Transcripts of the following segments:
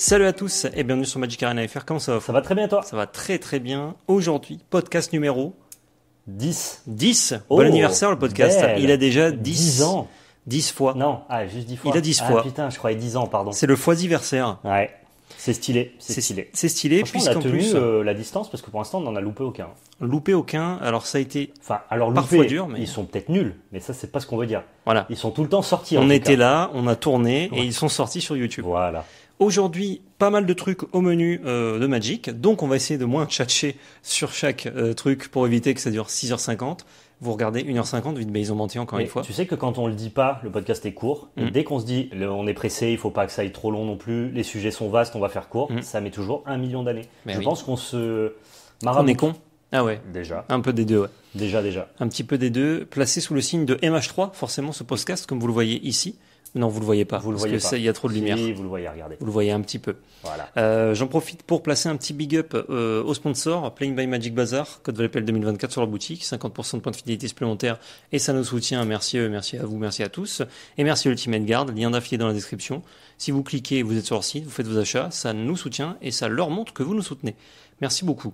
Salut à tous et bienvenue sur Magic Arena FR. Comment ça va Ça va très bien toi Ça va très très bien. Aujourd'hui, podcast numéro 10. 10 Bon anniversaire le podcast. Il a déjà 10, 10 ans. 10 fois. Non, ah, juste 10 fois. Il a 10 ah, fois. Putain, je croyais 10 ans, pardon. C'est le foisiversaire. Ouais. C'est stylé, c'est stylé. C'est stylé. puis on a tenu euh, euh, la distance parce que pour l'instant, on n'en a loupé aucun. Loupé aucun. Alors ça a été enfin, alors, loupé, parfois dur, mais ils sont peut-être nuls. Mais ça, c'est pas ce qu'on veut dire. Voilà. Ils sont tout le temps sortis. On était là, on a tourné et ils sont sortis sur YouTube. Voilà. Aujourd'hui, pas mal de trucs au menu euh, de Magic, donc on va essayer de moins tchatcher sur chaque truc pour éviter que ça dure 6h50 vous regardez 1h50, vite mais ils ont menti encore une fois. Tu sais que quand on le dit pas, le podcast est court. Mm. dès qu'on se dit, on est pressé, il faut pas que ça aille trop long non plus, les sujets sont vastes, on va faire court, mm. ça met toujours un million d'années. Je pense qu'on se marre. On est con. Ah ouais. Déjà. Un peu des deux, ouais. Déjà, déjà. Un petit peu des deux. Placé sous le signe de MH3, forcément, ce podcast, comme vous le voyez ici. Non, vous le voyez pas. le voyez Il y a trop de lumière. vous le voyez, regardez. Vous le voyez un petit peu. Voilà. Euh, j'en profite pour placer un petit big up euh, au sponsor, Playing by Magic Bazaar, code ValleyPel 2024 sur leur boutique, 50% de points de fidélité supplémentaires et ça nous soutient. Merci merci à vous, merci à tous. Et merci Ultimate Guard, lien d'affilié dans la description. Si vous cliquez, vous êtes sur leur site, vous faites vos achats, ça nous soutient et ça leur montre que vous nous soutenez. Merci beaucoup.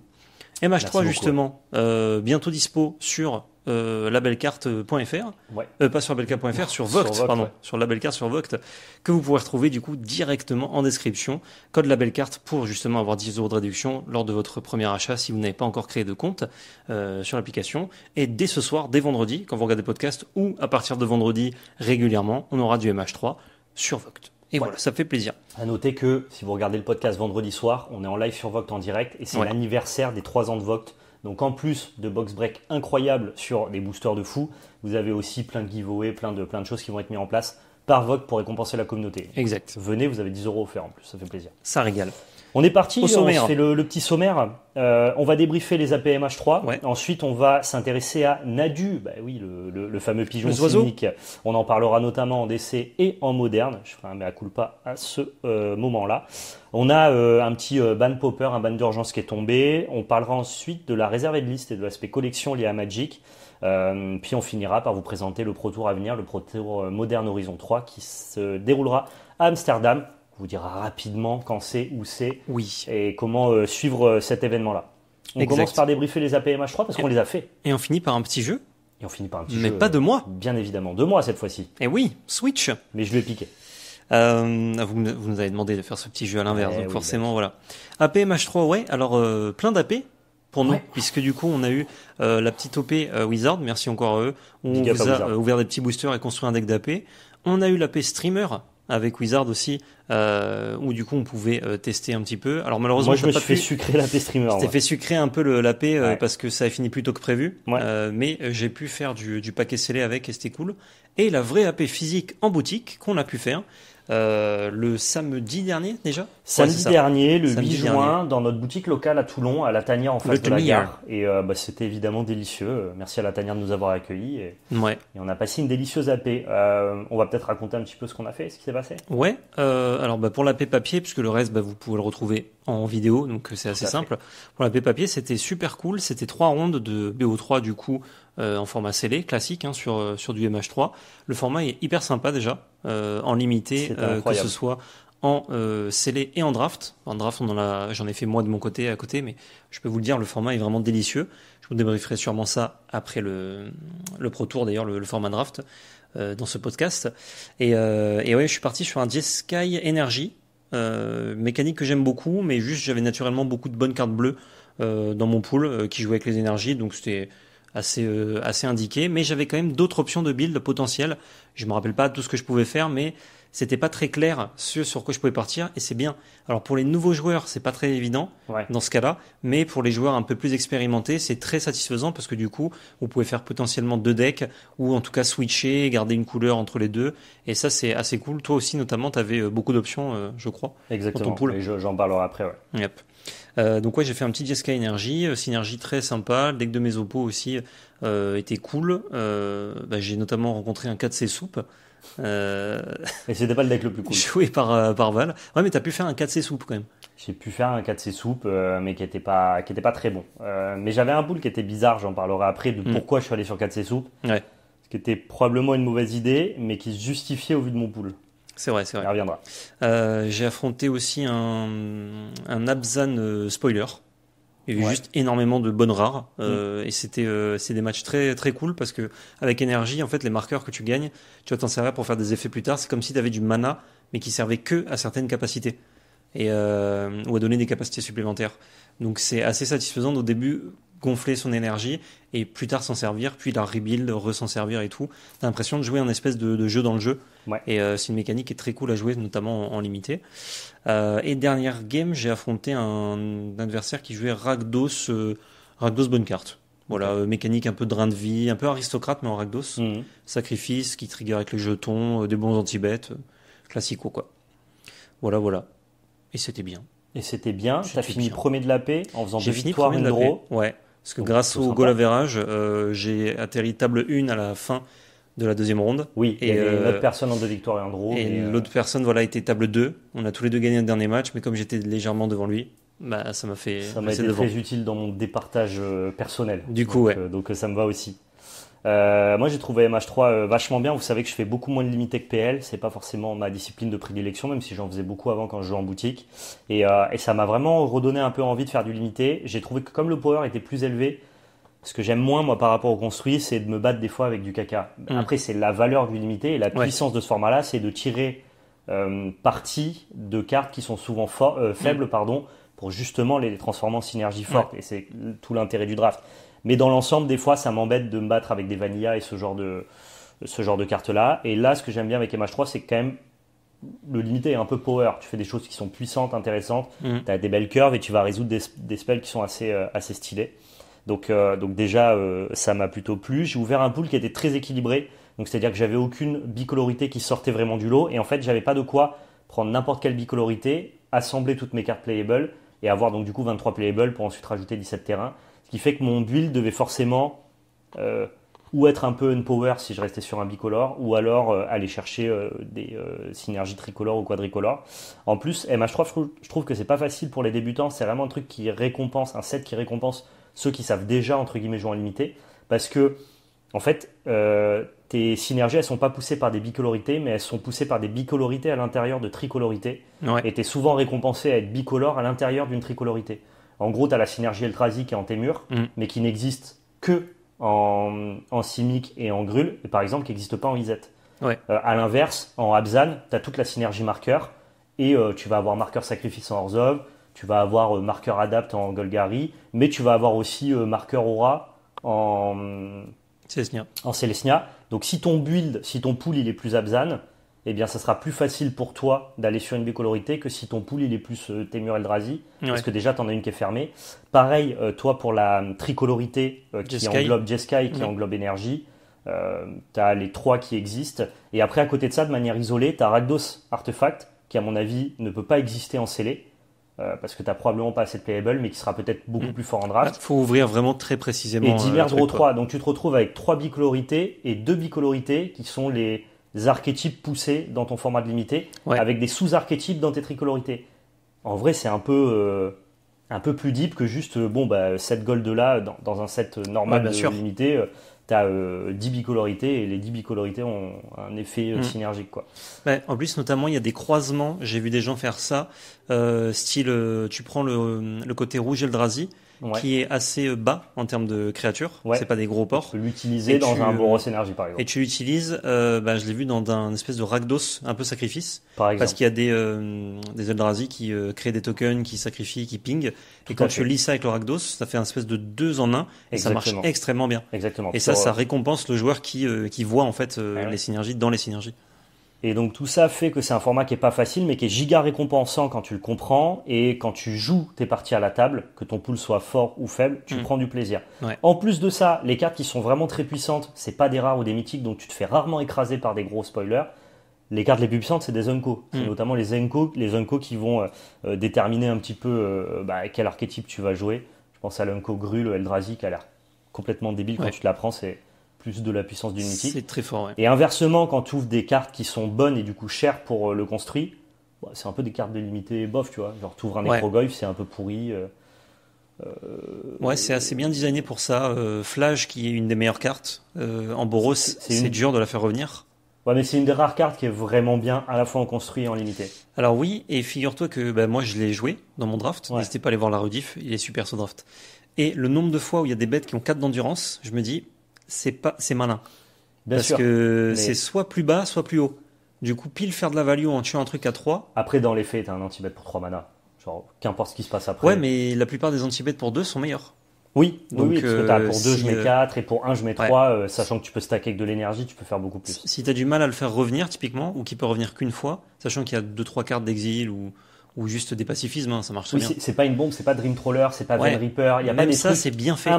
MH3 justement, euh, bientôt dispo sur euh, labelcarte.fr, euh, pas sur labelcarte.fr, sur Voct, pardon, sur labelcarte, sur Voct, que vous pouvez retrouver du coup directement en description. Code labelcarte pour justement avoir 10 euros de réduction lors de votre premier achat si vous n'avez pas encore créé de compte euh, sur l'application. Et dès ce soir, dès vendredi, quand vous regardez le podcast ou à partir de vendredi régulièrement, on aura du MH3 sur Voct. Et voilà. ça fait plaisir. À noter que si vous regardez le podcast vendredi soir, on est en live sur Voct en direct et c'est l'anniversaire des 3 ans de Voct. Donc en plus de box break incroyable sur des boosters de fou, vous avez aussi plein de giveaways, plein de, plein de choses qui vont être mises en place par Voct pour récompenser la communauté. Exact. Venez, vous avez 10 euros offerts en plus, ça fait plaisir. Ça régale. On est parti, Au on fait le, petit sommaire. Euh, on va débriefer les APMH3. Ensuite, on va s'intéresser à Nadu, bah oui, le, fameux pigeon cynique. On en parlera notamment en décès et en moderne. Je ferai un mea pas à ce euh, moment-là. On a euh, un petit ban popper, un ban d'urgence qui est tombé. On parlera ensuite de la réserve de liste et de l'aspect collection lié à Magic. puis on finira par vous présenter le Pro Tour à venir, le Pro moderne Horizon 3 qui se déroulera à Amsterdam vous dira rapidement quand c'est, où c'est oui. et comment euh, suivre euh, cet événement-là. On commence par débriefer les APMH3 parce qu'on les a fait. Et on finit par un petit jeu. Et on finit par un petit Mais jeu. Mais pas de moi. Euh, bien évidemment, de moi cette fois-ci. Et eh oui, Switch. Mais je vais piquer vous, nous avez demandé de faire ce petit jeu à l'inverse, eh donc forcément, bah voilà. APMH3, ouais, alors plein d'AP pour nous, puisque du coup, on a eu la petite OP Wizard, merci encore à eux, on vous a ouvert des petits boosters et construit un deck d'AP. On a eu l'AP Streamer, avec Wizard aussi, euh, où du coup on pouvait euh, tester un petit peu. Alors malheureusement, moi je me suis fait sucrer la streamer. C'était fait sucrer un peu le, la euh, parce que ça a fini plus tôt que prévu. Euh, mais j'ai pu faire du, du paquet scellé avec et c'était cool. Et la vraie AP physique en boutique qu'on a pu faire, euh, le samedi dernier déjà Samedi dernier, le 8 juin, dans notre boutique locale à Toulon, à La Tanière en face de la gare. Et euh, bah, c'était évidemment délicieux. Merci à La Tanière de nous avoir accueillis. Et, on a passé une délicieuse AP. Euh, on va peut-être raconter un petit peu ce qu'on a fait, ce qui s'est passé Ouais, alors bah, pour l'AP papier, puisque le reste, bah, vous pouvez le retrouver en vidéo, donc c'est assez simple. Pour l'AP papier, c'était super cool. C'était trois rondes de BO3 du coup en format scellé, classique, hein, sur, sur du MH3. Le format est hyper sympa déjà. Euh, en limité, euh, que ce soit en euh, scellé et en draft. En draft, j'en ai fait moi de mon côté à côté, mais je peux vous le dire, le format est vraiment délicieux. Je vous débrieferai sûrement ça après le, le Pro Tour, d'ailleurs, le, format draft dans ce podcast. Et, et, ouais, je suis parti sur un sky Energy, mécanique que j'aime beaucoup, mais juste j'avais naturellement beaucoup de bonnes cartes bleues dans mon pool qui jouaient avec les énergies, donc c'était assez, euh, assez indiqué. Mais j'avais quand même d'autres options de build potentielles. Je me rappelle pas tout ce que je pouvais faire, mais c'était pas très clair sur, sur quoi je pouvais partir et c'est bien. Alors pour les nouveaux joueurs, c'est pas très évident dans ce cas-là, mais pour les joueurs un peu plus expérimentés, c'est très satisfaisant parce que du coup, vous pouvez faire potentiellement deux decks ou en tout cas switcher, garder une couleur entre les deux et ça c'est assez cool. Toi aussi notamment, tu avais euh, beaucoup d'options, euh, je crois. Exactement. ton Et j'en parlerai après, ouais. Yep. Euh, donc ouais, j'ai fait un petit JSK Energy, synergie très sympa, le deck de mes aussi était cool. Bah, j'ai notamment rencontré un 4C Soupes. Euh, Et c'était pas le deck le plus cool. Joué par, euh, par Val. Ouais, mais t'as pu faire un 4C soupe quand même. J'ai pu faire un 4C soupe, euh, mais qui était pas, qui était pas très bon. mais j'avais un pool qui était bizarre, j'en parlerai après de mm. pourquoi je suis allé sur 4C soupe. Ouais. Ce qui était probablement une mauvaise idée, mais qui se justifiait au vu de mon pool. C'est vrai, c'est vrai. On reviendra. J'ai affronté aussi un, un Abzan spoiler. Il y a eu juste énormément de bonnes rares mm. euh, et c'était euh, c'est des matchs très très cool parce que avec énergie en fait les marqueurs que tu gagnes tu vas t'en servir pour faire des effets plus tard c'est comme si tu avais du mana mais qui servait que à certaines capacités et euh, ou à donner des capacités supplémentaires donc c'est assez satisfaisant au début gonfler son énergie et plus tard s'en servir, puis la rebuild, re-s'en servir et tout. T'as l'impression de jouer un espèce de, jeu dans le jeu. Et euh, c'est une mécanique qui est très cool à jouer, notamment en, limité. Euh, et dernière game, j'ai affronté un, adversaire qui jouait ragdos euh, bonne carte. Voilà, euh, mécanique un peu drain de vie, un peu aristocrate, mais en Ragdos. Mhm. Sacrifice qui trigger avec les jetons, des bons anti-bêtes, classico quoi. Voilà, voilà. Et c'était bien. Et c'était bien. T'as fini premier de la paix en faisant des victoires une draw. Ouais. Parce que grâce au goal average, euh, j'ai atterri table 1 à la fin de la deuxième ronde. Oui, et, l'autre euh, personne en deux victoires et un draw. Et, euh, l'autre personne voilà, était table 2. On a tous les deux gagné le dernier match, mais comme j'étais légèrement devant lui, bah, ça m'a fait. Ça m'a été très utile dans mon départage personnel. Du coup, donc ça me va aussi. Euh, moi, j'ai trouvé MH3 euh, vachement bien. Vous savez que je fais beaucoup moins de limité que PL. C'est pas forcément ma discipline de prédilection, même si j'en faisais beaucoup avant quand je jouais en boutique. Euh, et, ça m'a vraiment redonné un peu envie de faire du limité. J'ai trouvé que comme le power était plus élevé, ce que j'aime moins, moi, par rapport au construit, c'est de me battre des fois avec du caca. Mm. Après, c'est la valeur du limité et la puissance de ce format-là, c'est de tirer partie de cartes qui sont souvent faibles, mm. pardon, pour justement les transformer en synergie forte. Et c'est tout l'intérêt du draft. Mais dans l'ensemble, des fois, ça m'embête de me battre avec des Vanilla et ce genre de, ce genre de cartes-là. Et là, ce que j'aime bien avec MH3, c'est quand même le limité est un peu power. Tu fais des choses qui sont puissantes, intéressantes, mm. tu as des belles curves et tu vas résoudre des, spells qui sont assez, euh, assez stylés. Donc, euh, donc déjà, euh, ça m'a plutôt plu. J'ai ouvert un pool qui était très équilibré. Donc c'est-à-dire que j'avais aucune bicolorité qui sortait vraiment du lot. Et en fait, j'avais pas de quoi prendre n'importe quelle bicolorité, assembler toutes mes cartes playable et avoir donc du coup 23 playables pour ensuite rajouter 17 terrains qui fait que mon build devait forcément euh, ou être un peu power si je restais sur un bicolore, ou alors euh, aller chercher euh, des synergies tricolores ou quadricolores. En plus, MH3, je trouve, que c'est pas facile pour les débutants, c'est vraiment un truc qui récompense, un set qui récompense ceux qui savent déjà, entre guillemets, jouer en limité, parce que, en fait, tes synergies, elles sont pas poussées par des bicolorités, mais elles sont poussées par des bicolorités à l'intérieur de tricolorités, et tu es souvent récompensé à être bicolore à l'intérieur d'une tricolorité. En gros, tu as la synergie Eltrasi et en témur, mm. mais qui n'existe que en, Simic et en Grul, et par exemple qui n'existe pas en Isette. Euh, à l'inverse, en Abzan, tu as toute la synergie marqueur, et euh, tu vas avoir marqueur sacrifice en Orzhov, tu vas avoir euh, marqueur adapt en Golgari, mais tu vas avoir aussi marqueur aura en Célestnia. Donc si ton build, si ton pool il est plus Abzan, eh bien, ça sera plus facile pour toi d'aller sur une bicolorité que si ton pool il est plus euh, Temur Eldrazi, parce que déjà, tu en as une qui est fermée. Pareil, euh, toi, pour la euh, tricolorité euh, qui englobe Jeskai, qui englobe énergie, t'as as les trois qui existent. Et après, à côté de ça, de manière isolée, t'as Ragdos Rakdos Artefact, qui, à mon avis, ne peut pas exister en scellé. parce que t'as probablement pas assez de playable, mais qui sera peut-être beaucoup mm. plus fort en draft. Il ah, faut ouvrir vraiment très précisément. Et divers 3. Donc tu te retrouves avec trois bicolorités et deux bicolorités qui sont les, archétypes poussés dans ton format de limité, avec des sous-archétypes dans tes tricolorités. En vrai, c'est un peu, euh, un peu plus deep que juste, euh, bon, bah, cette gold là, dans, un set normal de limité, euh, tu as 10 bicolorités et les 10 bicolorités ont un effet mm. synergique. Quoi. Bah, en plus, notamment, il y a des croisements. J'ai vu des gens faire ça, style, tu prends le, côté rouge et le drasi qui est assez euh, bas en termes de créatures. C'est pas des gros ports. Tu peux l'utiliser dans un un Boros Energy par exemple. Et tu l'utilises, euh, bah, je l'ai vu dans un espèce de ragdos un peu sacrifice. Par Parce qu'il y a des, euh, des Eldrazi qui créent des tokens, qui sacrifient, qui pingent. et quand tu lis ça avec le ragdos ça fait un espèce de deux en un. Et ça marche extrêmement bien. Exactement. Et ça, ça récompense le joueur qui, qui voit en fait eh les synergies dans les synergies. Et donc tout ça fait que c'est un format qui est pas facile, mais qui est giga récompensant quand tu le comprends et quand tu joues tes parties à la table, que ton pool soit fort ou faible, tu mm. prends du plaisir. En plus de ça, les cartes qui sont vraiment très puissantes, ce n'est pas des rares ou des mythiques, donc tu te fais rarement écraser par des gros spoilers. Les cartes les plus puissantes, c'est des unco, C'est mm. notamment les Unko, les unco qui vont euh, euh, déterminer un petit peu euh, bah, quel archétype tu vas jouer. Je pense à l'unco Gru, le Eldrazi, qui a l'air complètement débile quand tu te prends plus de la puissance d'une C'est très fort, Et inversement, quand tu ouvres des cartes qui sont bonnes et du coup chères pour euh, le construit, bah, c'est un peu des cartes délimitées bof, tu vois. Genre, tu ouvres un Necrogoyf, c'est un peu pourri. Euh, euh, ouais, c'est assez bien designé pour ça. Flash, qui est une des meilleures cartes, en Boros, c'est dur de la faire revenir. Ouais, mais c'est une des rares cartes qui est vraiment bien, à la fois en construit et en limité. Alors oui, et figure-toi que bah, moi je l'ai joué dans mon draft. N'hésitez pas à aller voir la rediff, il est super ce draft. Et le nombre de fois où il y a des bêtes qui ont 4 d'endurance, je me dis, c'est pas, c'est malin. Parce que c'est soit plus bas, soit plus haut. Du coup, pile faire de la value en tuant un truc à 3. Après, dans les faits, t'as un anti pour 3 mana. Genre, qu'importe ce qui se passe après. Ouais, mais la plupart des anti pour 2 sont meilleurs. Oui, Donc, parce que as euh, pour 2, je mets 4, euh, et pour 1, je mets 3, euh, sachant que tu peux stacker avec de l'énergie, tu peux faire beaucoup plus. Si tu as du mal à le faire revenir, typiquement, ou qu'il peut revenir qu'une fois, sachant qu'il y a 2-3 cartes d'exil ou ou juste des pacifismes, hein, ça marche oui, bien. C'est pas une bombe, c'est pas Dream Trawler, c'est pas Reaper, il y a Même pas des ça, c'est bien fait,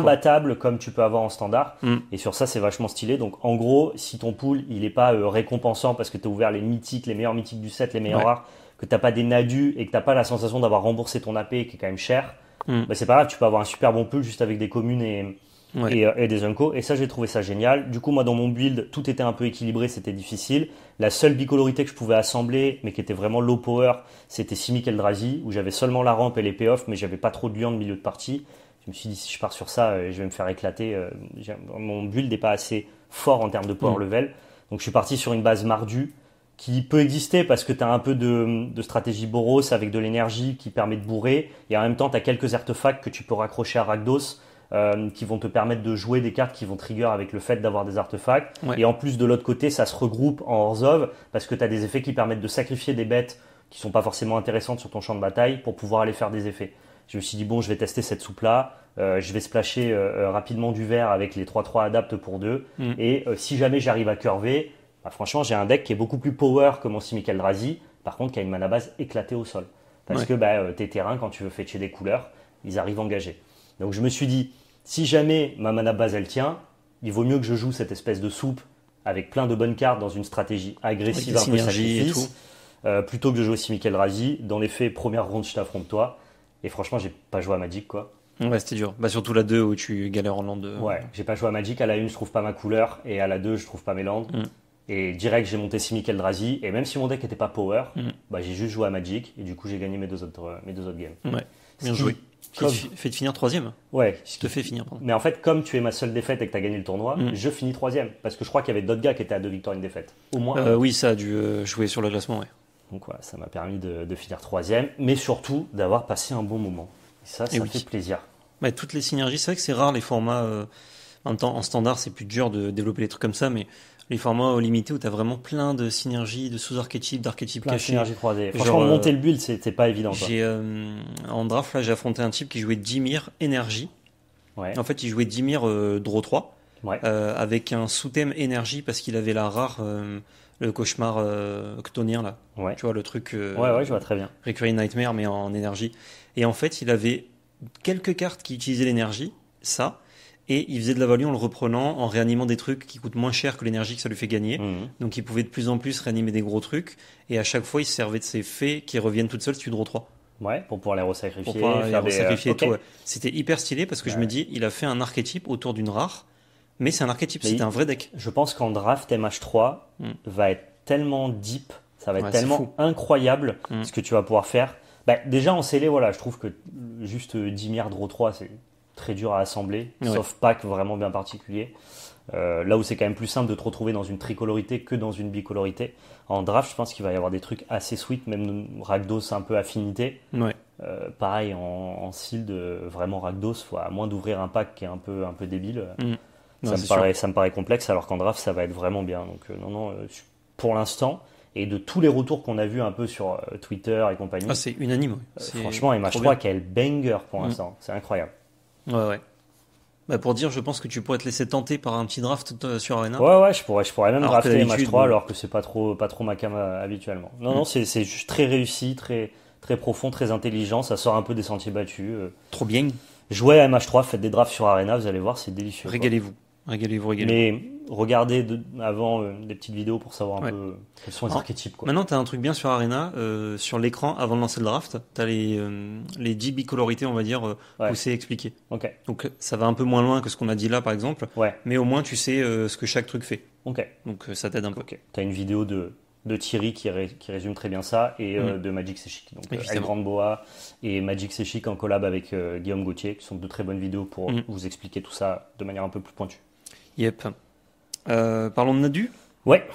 comme tu peux avoir en standard. Hmm. Et sur ça, c'est vachement stylé. Donc en gros, si ton pool, il est pas euh, récompensant parce que tu ouvert les mythiques, les meilleurs mythiques du set, les meilleurs rares, que t'as pas des nadus et que t'as pas la sensation d'avoir remboursé ton AP qui est quand même cher, hmm. bah, c'est pas grave, tu peux avoir un super bon pool juste avec des communes et euh, et, des Unco. Et ça, j'ai trouvé ça génial. Du coup, moi, dans mon build, tout était un peu équilibré, c'était difficile. La seule bicolorité que je pouvais assembler, mais qui était vraiment low power, c'était Simic Eldrazi, où j'avais seulement la rampe et les payoffs, mais j'avais pas trop de liens de milieu de partie. Je me suis dit, si je pars sur ça, euh, je vais me faire éclater. Euh, mon build n'est pas assez fort en termes de power mm. level. Donc, je suis parti sur une base mardue qui peut exister parce que t'as un peu de, stratégie Boros avec de l'énergie qui permet de bourrer et en même temps tu quelques artefacts que tu peux raccrocher à Rakdos euh, qui vont te permettre de jouer des cartes qui vont trigger avec le fait d'avoir des artefacts. Et en plus, de l'autre côté, ça se regroupe en hors of parce que tu as des effets qui permettent de sacrifier des bêtes qui ne sont pas forcément intéressantes sur ton champ de bataille pour pouvoir aller faire des effets. Je me suis dit, bon, je vais tester cette soupe-là. Euh, je vais splasher euh, rapidement du vert avec les 3-3 adaptes pour deux mm. Et si jamais j'arrive à curver, bah, franchement, j'ai un deck qui est beaucoup plus power que mon Simical Drazi, par contre, qui a une mana base éclatée au sol. Parce que bah, tes terrains, quand tu veux fetcher des couleurs, ils arrivent engagés. Donc je me suis dit, si jamais ma mana base elle tient, il vaut mieux que je joue cette espèce de soupe avec plein de bonnes cartes dans une stratégie agressive, un peu euh, plutôt que de jouer aussi Michael Razi. Dans les faits, première ronde, je t'affronte toi. Et franchement, j'ai pas joué à Magic quoi. Ouais, c'était dur. Bah, surtout la 2 où tu galères en land. Ouais, j'ai pas joué à Magic. À la 1, je trouve pas ma couleur. Et à la 2, je trouve pas mes landes. Mm. Et direct, j'ai monté Michael Drazi, Et même si mon deck était pas power, mm. bah, j'ai juste joué à Magic. Et du coup, j'ai gagné mes deux autres, euh, mes deux autres games. Ouais, bien joué. Qui te fait finir troisième. Ouais. Qui te fais finir. Mais en fait, comme tu es ma seule défaite et que tu as gagné le tournoi, mm. je finis troisième. Parce que je crois qu'il y avait d'autres gars qui étaient à deux victoires et une défaite. Au moins. Euh, oui, ça a dû euh, jouer sur le classement, Donc voilà, ça m'a permis de, de, finir troisième, mais surtout d'avoir passé un bon moment. Et ça, ça fait plaisir. Mais bah, toutes les synergies, c'est vrai que c'est rare les formats. Euh, en, temps, en standard, c'est plus dur de développer des trucs comme ça, mais les formats au limité où tu as vraiment plein de synergies, de sous-archétypes, d'archétypes cachés. Synergies croisées. Franchement, euh, monter le build, c'était pas évident. Euh, en draft, là, j'ai affronté un type qui jouait Dimir énergie. Ouais. En fait, il jouait Dimir euh, draw 3 ouais. Euh, avec un sous-thème énergie parce qu'il avait la rare le cauchemar octonien là. Ouais. Tu vois le truc. ouais, ouais, je vois très bien. Recurring Nightmare mais en énergie. Et en fait, il avait quelques cartes qui utilisaient l'énergie, ça et il faisait de la value en le reprenant, en réanimant des trucs qui coûtent moins cher que l'énergie que ça lui fait gagner. Mmh. Donc il pouvait de plus en plus réanimer des gros trucs, et à chaque fois il se servait de ces faits qui reviennent toutes seules sur draw 3. Ouais, pour pouvoir les resacrifier. Pour pouvoir les euh, resacrifier et C'était hyper stylé parce que je me dis, il a fait un archétype autour d'une rare, mais c'est un archétype, c'est un vrai deck. Je pense qu'en draft, MH3 mm. va être tellement deep, ça va être tellement incroyable mm. ce que tu vas pouvoir faire. Bah, déjà en scellé, voilà, je trouve que juste 10 milliards de 3, c'est très dur à assembler, sauf pack vraiment bien particulier. Euh, là où c'est quand même plus simple de te retrouver dans une tricolorité que dans une bicolorité. En draft, je pense qu'il va y avoir des trucs assez sweet, même ragdos un peu affinité. Euh, pareil en, en sealed, euh, vraiment ragdos à moins d'ouvrir un pack qui est un peu, un peu débile, mm. ça, me paraît, complexe, alors qu'en draft, ça va être vraiment bien. Donc, non, non, pour l'instant, et de tous les retours qu'on a vus un peu sur Twitter et compagnie. Ah, c'est unanime. franchement, je crois qu'elle banger pour mm. l'instant. C'est incroyable. Ouais, ouais. Bah pour dire, je pense que tu pourrais te laisser tenter par un petit draft euh, sur Arena. Ouais, ouais, je pourrais, même drafter MH3 euh, alors que c'est pas trop, pas trop ma cam euh, habituellement. Non, non, mm. c'est juste très réussi, très, très profond, très intelligent. Ça sort un peu des sentiers battus. Trop bien. Jouez à MH3, faites des drafts sur Arena, vous allez voir, c'est délicieux. Régalez-vous régalez Mais regardez avant des euh, petites vidéos pour savoir un peu euh, quels sont les archétypes. Maintenant, tu as un truc bien sur Arena, euh, sur l'écran avant de lancer le draft, tu as les, 10 bicolorités, on va dire, poussées et expliquées. Donc ça va un peu moins loin que ce qu'on a dit là, par exemple, ouais. mais au moins tu sais ce que chaque truc fait. Donc ça t'aide un peu. Tu as une vidéo de, de Thierry qui, qui, résume très bien ça et mm. de Magic Séchique. Donc avec Grand Boa et Magic Séchique en collab avec Guillaume Gauthier, qui sont deux très bonnes vidéos pour mm. vous expliquer tout ça de manière un peu plus pointue. Yep. Euh, parlons de Nadu Ouais.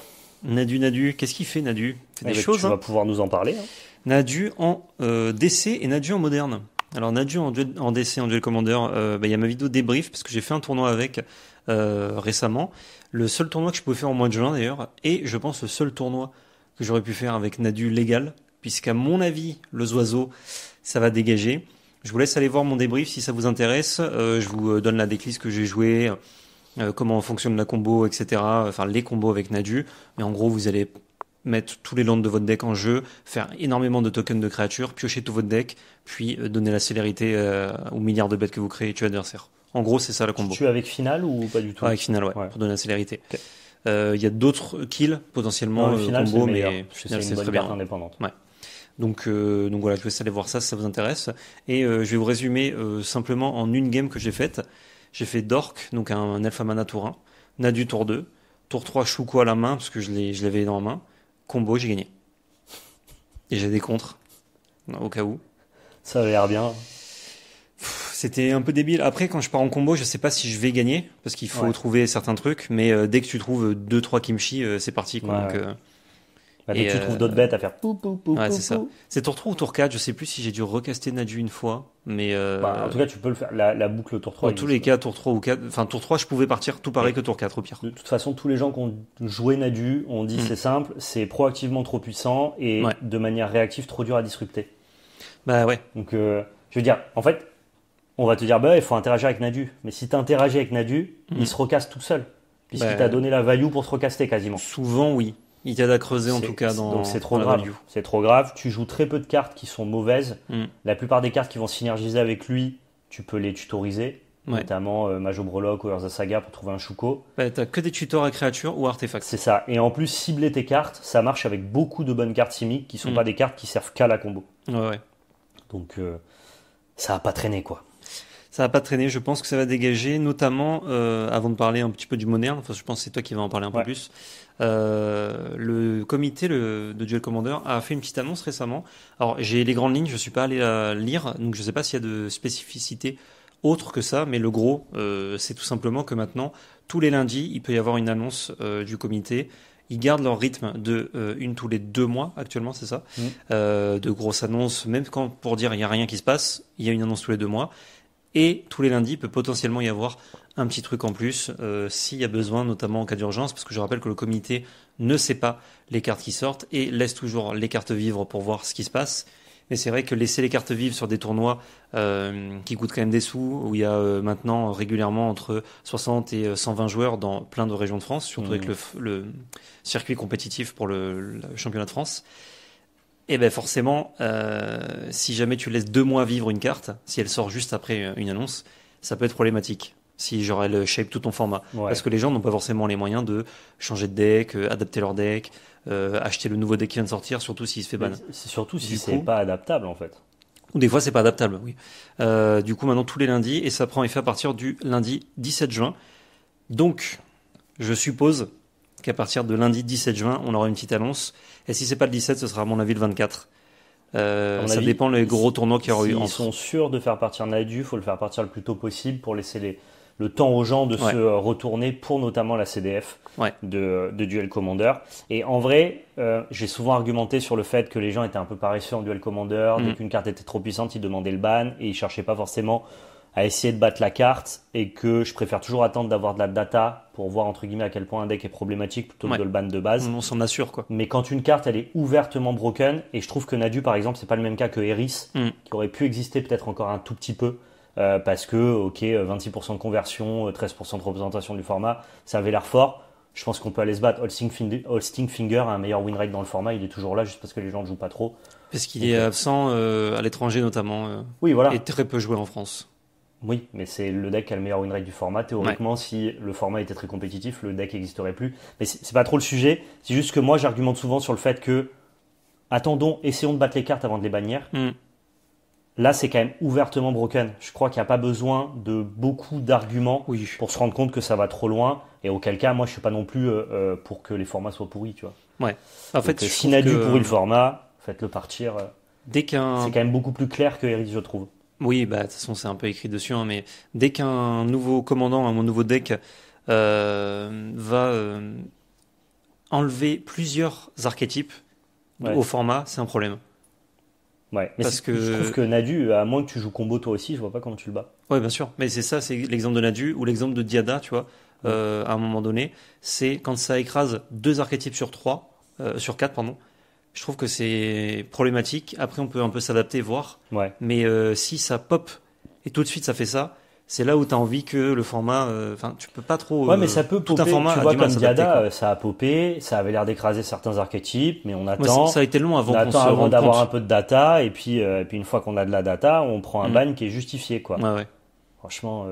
Nadu, Nadu, qu'est-ce qu'il fait Nadu fait des bah, choses. Tu vas pouvoir nous en parler. Hein. Nadu en euh, DC et Nadu en moderne. Alors Nadu en, en DC, en duel commander, euh, bah, il y a ma vidéo débrief parce que j'ai fait un tournoi avec euh, récemment. Le seul tournoi que je pouvais faire au mois de juin d'ailleurs, et je pense le seul tournoi que j'aurais pu faire avec Nadu légal, puisqu'à mon avis, le oiseau, ça va dégager. Je vous laisse aller voir mon débrief si ça vous intéresse. je vous donne la déclisse que j'ai jouée euh, comment fonctionne la combo, etc. Enfin, les combos avec Nadu. Mais en gros, vous allez mettre tous les lands de votre deck en jeu, faire énormément de tokens de créatures, piocher tout votre deck, puis euh, donner la célérité euh, aux milliards de bêtes que vous créez et tuer l'adversaire. En gros, c'est ça la combo. Tu avec final ou pas du tout Avec final, ouais, pour donner la célérité. Il y a d'autres kills potentiellement combo, mais c'est très bien. Indépendante. Ouais. Donc, donc voilà, je vais aller voir ça si ça vous intéresse. Et je vais vous résumer simplement en une game que j'ai faite. J'ai fait Dork, donc un, alpha mana tour 1, Nadu tour 2, tour 3 Choukou à la main, parce que je l'avais dans la main, combo, j'ai gagné. Et j'ai des contres, au cas où. Ça avait l'air bien. C'était un peu débile. Après, quand je pars en combo, je sais pas si je vais gagner, parce qu'il faut trouver certains trucs, mais euh, dès que tu trouves 2-3 kimchi, euh, c'est parti. Euh, tu trouves euh, d'autres bêtes à faire c'est tour 3 ou tour 4, je sais plus si j'ai dû recaster Nadu une fois, mais. Euh, bah, en tout cas, tu peux le faire, la, boucle tour 3. En tous les cas, tour 3 ou 4. Enfin, tour 3, je pouvais partir tout pareil que tour 4 au pire. De toute façon, tous les gens qui ont joué Nadu ont dit mm. c'est simple, c'est proactivement trop puissant et de manière réactive trop dur à disrupter. Bah ouais. Donc, euh, je veux dire, en fait, on va te dire bah il faut interagir avec Nadu. Mais si tu interagis avec Nadu, mm. il se recasse tout seul. Puisqu'il bah, t'a donné la value pour se recaster quasiment. Souvent, oui. Il t'aide à creuser en tout cas dans. Donc c'est trop grave. C'est trop grave. Tu joues très peu de cartes qui sont mauvaises. Mm. La plupart des cartes qui vont synergiser avec lui, tu peux les tutoriser. Notamment euh, ou Urza Saga pour trouver un Shuko. Bah, t'as que des tutors à créatures ou artefacts. C'est ça. Et en plus, cibler tes cartes, ça marche avec beaucoup de bonnes cartes simiques qui sont mm. pas des cartes qui servent qu'à la combo. Ouais, Donc euh, ça a pas traîné quoi ça va pas traîner. Je pense que ça va dégager, notamment euh, avant de parler un petit peu du moderne. Enfin, je pense que c'est toi qui vas en parler un peu plus. Euh, le comité le, de Duel Commander a fait une petite annonce récemment. Alors, j'ai les grandes lignes, je suis pas allé la lire, donc je sais pas s'il y a de spécificités autres que ça, mais le gros, euh, c'est tout simplement que maintenant, tous les lundis, il peut y avoir une annonce du comité ils gardent leur rythme de une tous les deux mois actuellement, c'est ça, mmh. de grosses annonces, même quand pour dire il n'y a rien qui se passe, il y a une annonce tous les deux mois. Et tous les lundis, il peut potentiellement y avoir un petit truc en plus euh, s'il y a besoin, notamment en cas d'urgence, parce que je rappelle que le comité ne sait pas les cartes qui sortent et laisse toujours les cartes vivre pour voir ce qui se passe. Mais c'est vrai que laisser les cartes vivre sur des tournois euh, qui coûtent quand même des sous, où il y a euh, maintenant régulièrement entre 60 et 120 joueurs dans plein de régions de France, surtout mmh. avec le, circuit compétitif pour le championnat de France, et eh bien forcément, euh, si jamais tu laisses deux mois vivre une carte, si elle sort juste après une annonce, ça peut être problématique. Si genre elle shape tout ton format. Parce que les gens n'ont pas forcément les moyens de changer de deck, euh, adapter leur deck, euh, acheter le nouveau deck qui vient de sortir, surtout s'il se fait ban. Surtout si c'est pas adaptable en fait. Ou des fois c'est pas adaptable, oui. du coup maintenant tous les lundis, et ça prend effet à partir du lundi 17 juin. Donc, je suppose qu'à partir de lundi 17 juin, on aura une petite annonce. Et si c'est pas le 17, ce sera à mon avis le 24. Euh, ça dépend les gros tournois qu'il y aura eu. Ils sont sûrs de faire partir Nadu, il faut le faire partir le plus tôt possible pour laisser les, le temps aux gens de se euh, retourner pour notamment la CDF de, Duel Commander. Et en vrai, euh, j'ai souvent argumenté sur le fait que les gens étaient un peu paresseux en Duel Commander. Dès mm. qu'une carte était trop puissante, ils demandaient le ban et ils cherchaient pas forcément à essayer de battre la carte et que je préfère toujours attendre d'avoir de la data pour voir entre guillemets à quel point un deck est problématique plutôt que de le ban de base. On s'en assure quoi. Mais quand une carte elle est ouvertement broken et je trouve que Nadu par exemple c'est pas le même cas que Eris mm. qui aurait pu exister peut-être encore un tout petit peu euh, parce que ok 26% euh, de conversion, 13% euh, de représentation du format, ça avait l'air fort. Je pense qu'on peut aller se battre. Holsting Finger a un meilleur win rate dans le format, il est toujours là juste parce que les gens ne jouent pas trop. Parce qu'il est absent à l'étranger notamment. oui, voilà. Et très peu joué en France. Oui, mais c'est le deck qui a le meilleur win rate du format. Théoriquement, si le format était très compétitif, le deck n'existerait plus. Mais c'est pas trop le sujet. C'est juste que moi, j'argumente souvent sur le fait que attendons, essayons de battre les cartes avant de les bannir. Hmm. Là, c'est quand même ouvertement broken. Je crois qu'il n'y a pas besoin de beaucoup d'arguments pour se rendre compte que ça va trop loin. Et auquel cas, moi, je suis pas non plus euh, euh, pour que les formats soient pourris, tu vois. Ouais. En fait, euh, si Nadu pourrit le format, faites-le partir. Dès qu'un. C'est quand même beaucoup plus clair que Eric, je trouve. Oui, bah, de toute façon, c'est un peu écrit dessus, hein, mais dès qu'un nouveau commandant, un nouveau deck, euh, va euh, enlever plusieurs archétypes au format, c'est un problème. Ouais, mais parce que je trouve que Nadu, à moins que tu joues combo toi aussi, je vois pas comment tu le bats. Ouais, bien sûr, mais c'est ça, c'est l'exemple de Nadu ou l'exemple de Diada, tu vois. Euh, à un moment donné, c'est quand ça écrase deux archétypes sur trois, sur quatre, pardon je trouve que c'est problématique. Après, on peut un peu s'adapter, voir. Ouais. Mais euh, si ça pop et tout de suite ça fait ça, c'est là où tu as envie que le format. Euh, enfin, tu peux pas trop. Ouais, mais ça euh, peut popper. tu vois, comme Diada, ça a popé, ça avait l'air d'écraser certains archétypes, mais on attend. ça a été long avant, on avant d'avoir un peu de data, et puis, et puis une fois qu'on a de la data, on prend un mm. ban qui est justifié, quoi. Ouais, ouais. Franchement,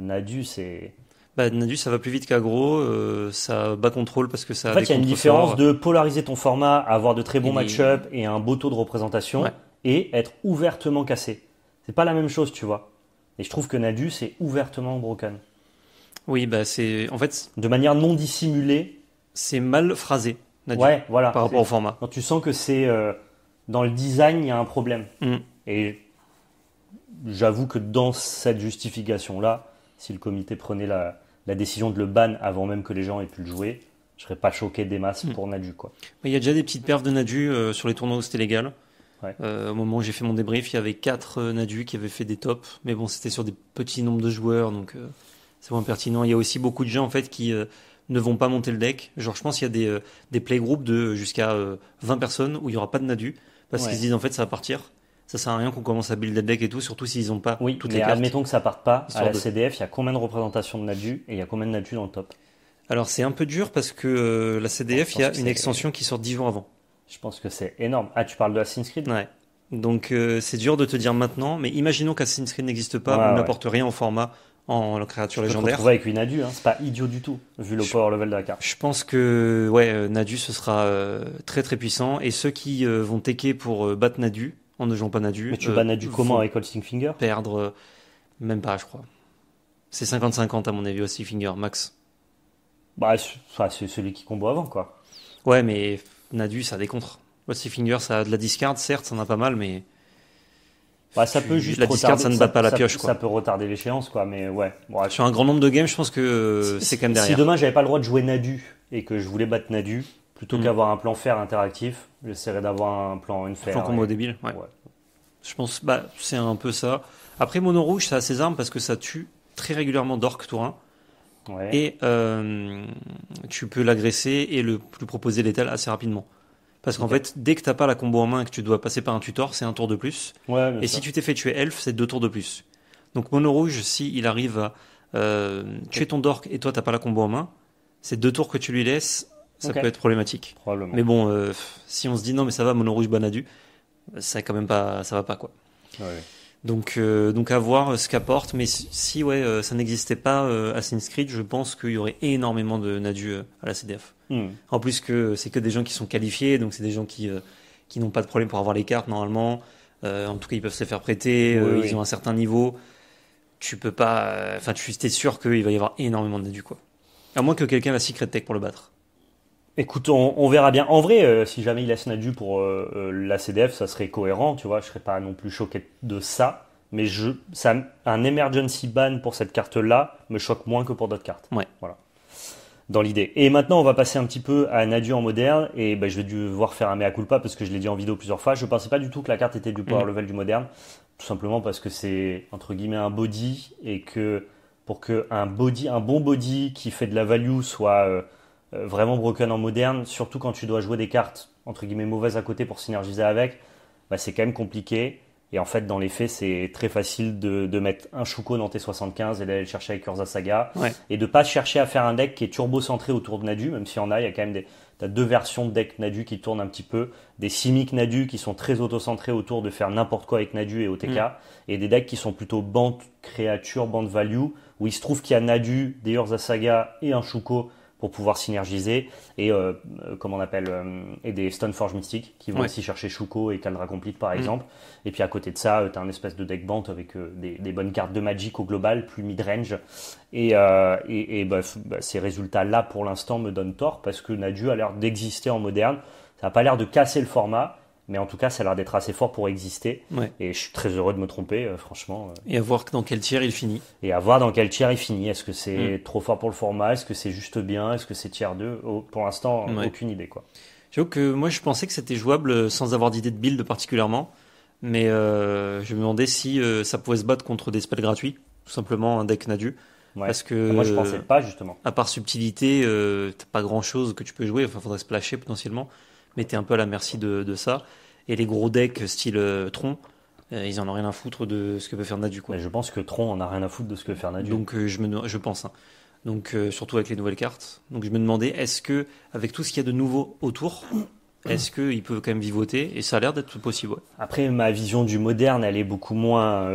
Nadu, c'est bah, Nadu, ça va plus vite qu'Agro, euh, ça bat contrôle parce que ça. En fait, il y a une différence de polariser ton format, avoir de très bons match-up et un beau taux de représentation, et être ouvertement cassé. C'est pas la même chose, tu vois. Et je trouve que Nadu, c'est ouvertement broken. Oui, bah c'est en fait. De manière non dissimulée. C'est mal phrasé. Nadu, ouais, voilà. Par rapport au format. Quand tu sens que c'est euh, dans le design, il y a un problème. Mm. Et j'avoue que dans cette justification là, si le comité prenait la la décision de le ban avant même que les gens aient pu le jouer, je serais pas choqué des masses hmm. pour Nadu. Quoi. Il y a déjà des petites perfs de Nadu euh, sur les tournois où c'était légal. au moment où j'ai fait mon débrief, il y avait 4 euh, Nadu qui avaient fait des tops, mais bon, c'était sur des petits nombres de joueurs, donc euh, c'est moins pertinent. Il y a aussi beaucoup de gens en fait qui ne vont pas monter le deck. Genre, je pense qu'il y a des, playgroups de jusqu'à 20 personnes où il n'y aura pas de Nadu, parce qu'ils se disent en fait ça va partir ça sert à rien qu'on commence à build des deck et tout, surtout s'ils n'ont pas oui, toutes les cartes. Admettons que ça parte pas à la CDF, il y a combien de représentations de Nadu et il y a combien de Nadu dans le top Alors c'est un peu dur parce que euh, la CDF, il y a une extension qui sort 10 jours avant. Je pense que c'est énorme. Ah, tu parles de Assassin's Creed Ouais. Donc euh, c'est dur de te dire maintenant, mais imaginons qu'Assassin's Creed n'existe pas ou n'apporte rien au format en créature je légendaire. le avec une Nadu, hein. c'est pas idiot du tout vu le power level de la carte. Je pense que ouais, euh, Nadu ce sera très très puissant et ceux qui vont teker pour battre Nadu, on ne joue pas Nadu. Mais tu bats Nadu euh, comment avec Holsting Finger Perdre, euh, même pas, je crois. C'est 50-50 à mon avis, aussi, Finger, max. Bah, c'est celui qui combo avant, quoi. Ouais, mais Nadu, ça décontre. Holsting Finger, ça a de la discard, certes, ça en a pas mal, mais. Bah, ça peut juste la discard, ça ne bat pas la pioche. Quoi. Ça peut retarder l'échéance, quoi, mais ouais. Sur un grand nombre de games, je pense que euh, c'est quand même derrière. Si demain, j'avais pas le droit de jouer Nadu et que je voulais battre Nadu, Plutôt mm. qu'avoir un plan fer interactif, j'essaierai d'avoir un plan une fer. Un plan combo débile, ouais. Je pense, bah, c'est un peu ça. Après, Mono Rouge, ça a ses armes parce que ça tue très régulièrement Dork tour 1. Et euh, tu peux l'agresser et le, lui proposer l'étal assez rapidement. Parce qu'en fait, dès que t'as pas la combo en main et que tu dois passer par un tutor, c'est un tour de plus. Ouais, et si tu t'es fait tuer Elf, c'est deux tours de plus. Donc Mono Rouge, si il arrive à euh, tuer ton Dork et toi t'as pas la combo en main, c'est deux tours que tu lui laisses ça peut être problématique. Mais bon, euh, si on se dit non, mais ça va, Mono Rouge Banadu, ça quand même pas, ça va pas quoi. Donc, euh, donc à voir euh, ce qu'apporte. Mais si ouais, ça n'existait pas à Assassin's Creed, je pense qu'il y aurait énormément de Nadu à la CDF. Hmm. En plus que c'est que des gens qui sont qualifiés, donc c'est des gens qui qui n'ont pas de problème pour avoir les cartes normalement. en tout cas, ils peuvent se les faire prêter. Ils ont un certain niveau. Tu peux pas. Enfin, tu es sûr qu'il va y avoir énormément de Nadu quoi. À moins que quelqu'un la Secret Tech pour le battre. Écoute, on, verra bien. En vrai, euh, si jamais il laisse Nadu pour euh, euh, la CDF, ça serait cohérent, tu vois. Je serais pas non plus choqué de ça. Mais je, ça, un emergency ban pour cette carte-là me choque moins que pour d'autres cartes. Ouais. Voilà. Dans l'idée. Et maintenant, on va passer un petit peu à Nadu en moderne. Et ben je vais devoir faire un mea culpa parce que je l'ai dit en vidéo plusieurs fois. Je pensais pas du tout que la carte était du power level du moderne. Tout simplement parce que c'est, entre guillemets, un body. Et que pour qu'un body, un bon body qui fait de la value soit. Euh, vraiment broken en moderne, surtout quand tu dois jouer des cartes entre guillemets mauvaises à côté pour synergiser avec, bah, c'est quand même compliqué. Et en fait, dans les faits, c'est très facile de, mettre un Shuko dans tes 75 et d'aller le chercher avec Urza Saga. Et de pas chercher à faire un deck qui est turbo-centré autour de Nadu, même s'il y en a, il y a quand même des. deux versions de deck Nadu qui tournent un petit peu. Des Simic Nadu qui sont très auto-centrés autour de faire n'importe quoi avec Nadu et OTK. Mm. Et des decks qui sont plutôt bande créature, bande value, où il se trouve qu'il y a Nadu, des Urza Saga et un Shuko pour pouvoir synergiser et euh, on appelle euh, et des Stoneforge Mystique qui vont aussi chercher Shuko et Caldra Complete par mm. exemple. Et puis à côté de ça, euh, tu as un espèce de deck bant avec des, bonnes cartes de Magic au global, plus mid-range. Et, et, bah, ces résultats-là pour l'instant me donnent tort parce que Nadu a l'air d'exister en moderne. Ça n'a pas l'air de casser le format mais en tout cas, ça a l'air d'être assez fort pour exister. Et je suis très heureux de me tromper, euh, franchement. Euh. Et à voir dans quel tiers il finit. Et à voir dans quel tiers il finit. Est-ce que c'est hmm. trop fort pour le format Est-ce que c'est juste bien Est-ce que c'est tiers 2 Pour l'instant, aucune idée. quoi. que moi, je pensais que c'était jouable euh, sans avoir d'idée de build particulièrement. Mais je me demandais si ça pouvait se battre contre des spells gratuits, tout simplement un deck Nadu. Parce que, moi, je pensais pas justement. À part subtilité, t'as pas grand chose que tu peux jouer. Enfin, faudrait se plasher potentiellement mais un peu à la merci de, ça. Et les gros decks style euh, Tron, euh, ils en ont rien à foutre de ce que peut faire Nadu. je pense que Tron en a rien à foutre de ce que peut faire Nadu. Donc euh, je, me, je pense. Hein. Donc surtout avec les nouvelles cartes. Donc je me demandais, est-ce que avec tout ce qu'il y a de nouveau autour, est-ce qu'ils peuvent quand même vivoter Et ça a l'air d'être possible. Après, ma vision du moderne, elle est beaucoup moins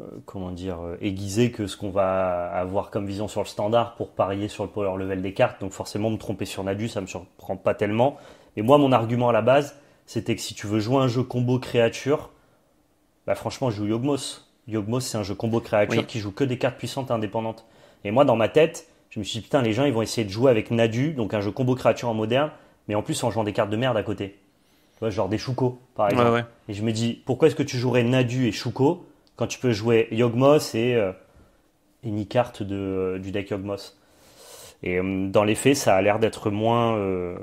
euh, comment dire, euh, aiguisé que ce qu'on va avoir comme vision sur le standard pour parier sur le power level des cartes. Donc forcément, me tromper sur Nadu, ça ne me surprend pas tellement. Mais moi, mon argument à la base, c'était que si tu veux jouer un jeu combo créature, bah franchement, je joue Yogmos. Yogmos, c'est un jeu combo créature qui joue que des cartes puissantes et indépendantes. Et moi, dans ma tête, je me suis dit, putain, les gens, ils vont essayer de jouer avec Nadu, donc un jeu combo créature en moderne, mais en plus en jouant des cartes de merde à côté. Tu vois, genre des Shuko, par exemple. Et je me dis, pourquoi est-ce que tu jouerais Nadu et Shuko quand tu peux jouer Yogmoth et euh, une carte de, euh, du deck Yogmoth. Et euh, dans les faits, ça a l'air d'être moins. Euh,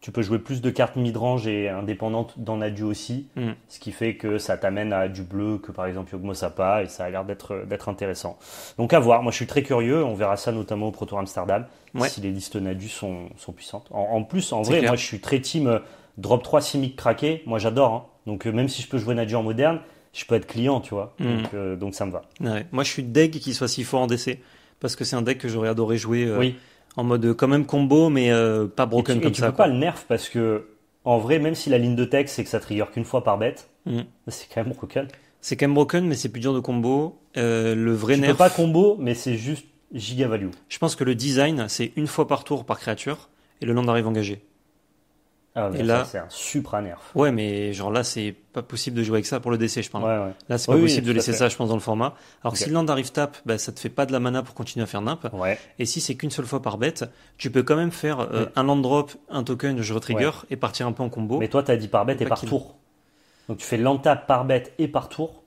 tu peux jouer plus de cartes midrange et indépendantes dans Nadu aussi, mm. ce qui fait que ça t'amène à du bleu que par exemple Yogmoth n'a pas, et ça a l'air d'être intéressant. Donc à voir, moi je suis très curieux, on verra ça notamment au Pro Tour Amsterdam, si les listes Nadu sont, sont puissantes. En, plus, en vrai, moi je suis très team drop 3 simic craqué, moi j'adore. Hein. Donc même si je peux jouer Nadu en moderne, je peux être client, tu vois. Mhm. Euh, donc, ça me va. Moi, je suis deg qu'il soit si fort en DC parce que c'est un deck que j'aurais adoré jouer euh, en mode euh, quand même combo, mais pas broken comme ça. peux pas le nerf parce que en vrai, même si la ligne de texte c'est que ça trigger qu'une fois par bête, mhm. bah, c'est quand même broken. C'est quand même broken, mais c'est plus dur de combo. le vrai nerf. pas combo, mais c'est juste giga value. Je pense que le design c'est une fois par tour par créature et le land arrive engagé. Ah, et là, c'est un supra nerf. Ouais, mais genre là, c'est pas possible de jouer avec ça pour le DC, je pense. Là, c'est pas possible de laisser ça, je pense, dans le format. Alors, si si land arrive tap, bah, ça te fait pas de la mana pour continuer à faire nimp. Et si c'est qu'une seule fois par bête, tu peux quand même faire euh, un land drop, un token, je retrigger et partir un peu en combo. Mais toi, t'as dit par bête et, par tour. Donc, tu fais land tap par bête et par tour.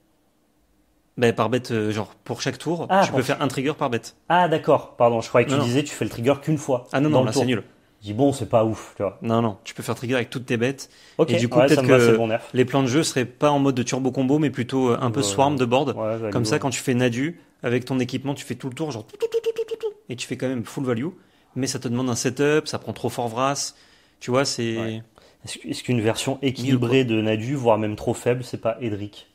Bah, par bête, euh, genre pour chaque tour, ah, tu peux faire un trigger par bête. Ah, d'accord, pardon, je croyais que tu disais tu fais le trigger qu'une fois. Ah non, non, c'est nul dis bon, c'est pas ouf, tu vois. Non, non, tu peux faire trigger avec toutes tes bêtes. ok Et du coup, peut-être que les plans de jeu seraient pas en mode de turbo combo, mais plutôt euh, un peu swarm de board. Comme ça, quand tu fais Nadu, avec ton équipement, tu fais tout le tour, genre et tu fais quand même full value. Mais ça te demande un setup, ça prend trop fort Vras. Tu vois, c'est. Est-ce qu'une version équilibrée de Nadu, voire même trop faible, c'est pas Edric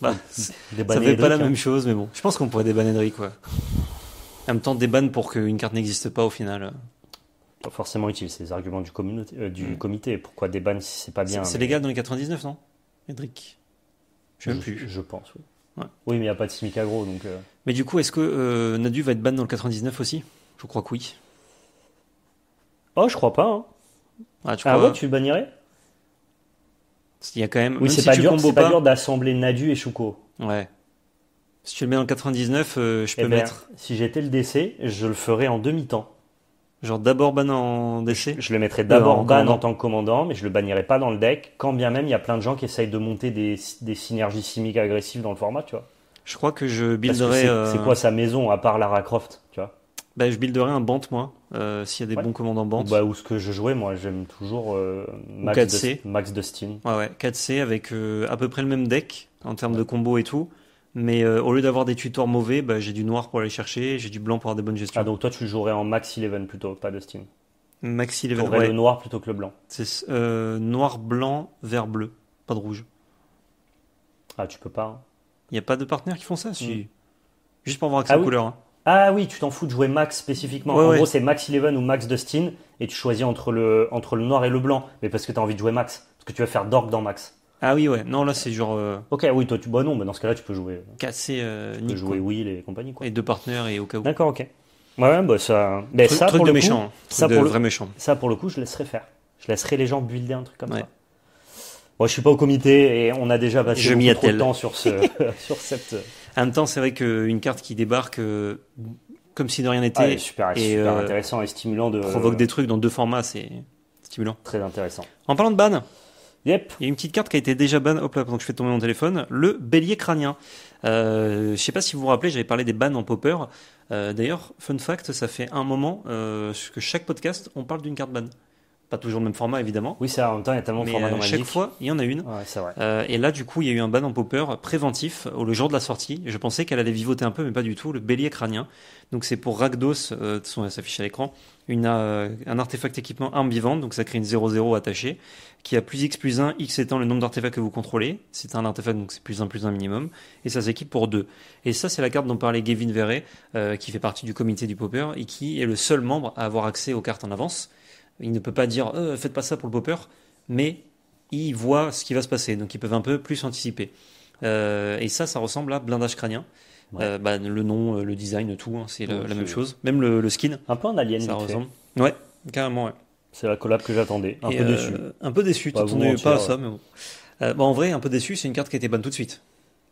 bah, ça fait pas la hein. même chose, mais bon. Je pense qu'on pourrait débanner Edric, quoi. En même temps, déban pour qu'une carte n'existe pas au final pas forcément utile, c'est arguments du, euh, du hmm. comité. Pourquoi des bannes si c'est pas bien C'est légal dans les 99, non Edric Je Je pense, oui. Oui, mais il n'y a pas de simic agro, donc. Euh. Mais du coup, est-ce que euh, Nadu va être ban dans le 99 aussi Je crois que oui. Oh, je crois pas. Hein. Ah, tu ah ouais, tu le bannirais Il y a quand même. Oui, c'est pas, dur, d'assembler Nadu et Chouko. Ouais. Si tu le mets dans le 99, je eh peux ben, mettre. Si j'étais le décès, je le ferais en demi-temps. Genre d'abord ban en DC Je le mettrais d'abord euh, ban en, tant que commandant, mais je le bannirais pas dans le deck, quand bien même il y a plein de gens qui essayent de monter des, des synergies chimiques agressives dans le format, tu vois. Je crois que je builderais. Euh, c'est quoi sa maison à part Lara Croft, tu vois bah, Je builderais un Bant, moi, euh, s'il y a des bons commandants Bant. Bah, ou ce que je jouais, moi, j'aime toujours max, Dustin max Ouais, ouais, 4C avec à peu près le même deck en termes de combo et tout. Mais euh, au lieu d'avoir des tutors mauvais, bah, j'ai du noir pour aller chercher, j'ai du blanc pour avoir des bonnes gestions. Ah, donc toi, tu jouerais en max 11 plutôt, pas Dustin Max 11, ouais. le noir plutôt que le blanc. C'est euh, noir, blanc, vert, bleu, pas de rouge. Ah, tu peux pas. Hein. Il n'y a pas de partenaires qui font ça si... Hmm. Juste pour voir accès couleur. Ah aux hein. Ah oui, tu t'en fous de jouer max spécifiquement. en gros, c'est max 11 ou max Dustin, et tu choisis entre le, entre le noir et le blanc, mais parce que tu as envie de jouer max, parce que tu vas faire dork dans max. Ah oui, ouais. Non, là, c'est genre. Euh, ok, oui, toi, tu. Bah non, mais dans ce cas-là, tu peux jouer, euh, casser euh, tu peux jouer Will et compagnie, quoi. Et deux partenaires et au cas où. D'accord, ok. Ouais, bah ça. Mais ben, ça, pour de le méchant. ça, pour le- vrai méchant. ça, pour le coup, je laisserai faire. Je laisserai les gens builder un truc comme Ouais. ça. Moi, je suis pas au comité et on a déjà passé trop de temps sur, ce, sur cette. Euh, en même temps, c'est vrai qu'une carte qui débarque comme si de rien n'était ah, super, super intéressant et stimulant de. provoque des trucs dans deux formats, c'est stimulant. Très intéressant. En parlant de ban, il y a une petite carte qui a été déjà ban, hop là, pendant que je fais tomber mon téléphone, le bélier crânien. Je euh, je sais pas si vous vous rappelez, j'avais parlé des bans en popper. Euh, d'ailleurs, fun fact, ça fait un moment euh, que chaque podcast, on parle d'une carte ban. Pas toujours le même format, évidemment. Oui, ça, en même temps, il y a tellement de formats euh, dans Chaque fois, il y en a une. Ouais, c'est vrai. Euh, et là, du coup, il y a eu un ban en popper préventif le jour de la sortie. Je pensais qu'elle allait vivoter un peu, mais pas du tout. Le bélier crânien. Donc, c'est pour ragdos euh, son, ça s'affiche à l'écran, une, euh, un artefact équipement vivante. donc ça crée une 0-0 attachée, qui a plus X plus 1, X étant le nombre d'artefacts que vous contrôlez. C'est un artefact, donc c'est plus 1 plus 1 minimum. Et ça s'équipe pour 2. Et ça, c'est la carte dont parlait Gavin Verret, euh, qui fait partie du comité du Popper, et qui est le seul membre à avoir accès aux cartes en avance. Il ne peut pas dire euh, faites pas ça pour le popper, mais il voit ce qui va se passer, donc ils peuvent un peu plus anticiper. Euh, et ça, ça ressemble à blindage crânien. Euh, bah, le nom, le design, tout, hein, c'est la, même chose. Même le, skin. Un peu en alien. Ça ressemble. Ouais, carrément. Ouais. C'est la collab que j'attendais. Un, peu déçu. Un peu déçu. T'attendais pas à ça, mais bon. Bah, en vrai, un peu déçu. C'est une carte qui était bonne tout de suite.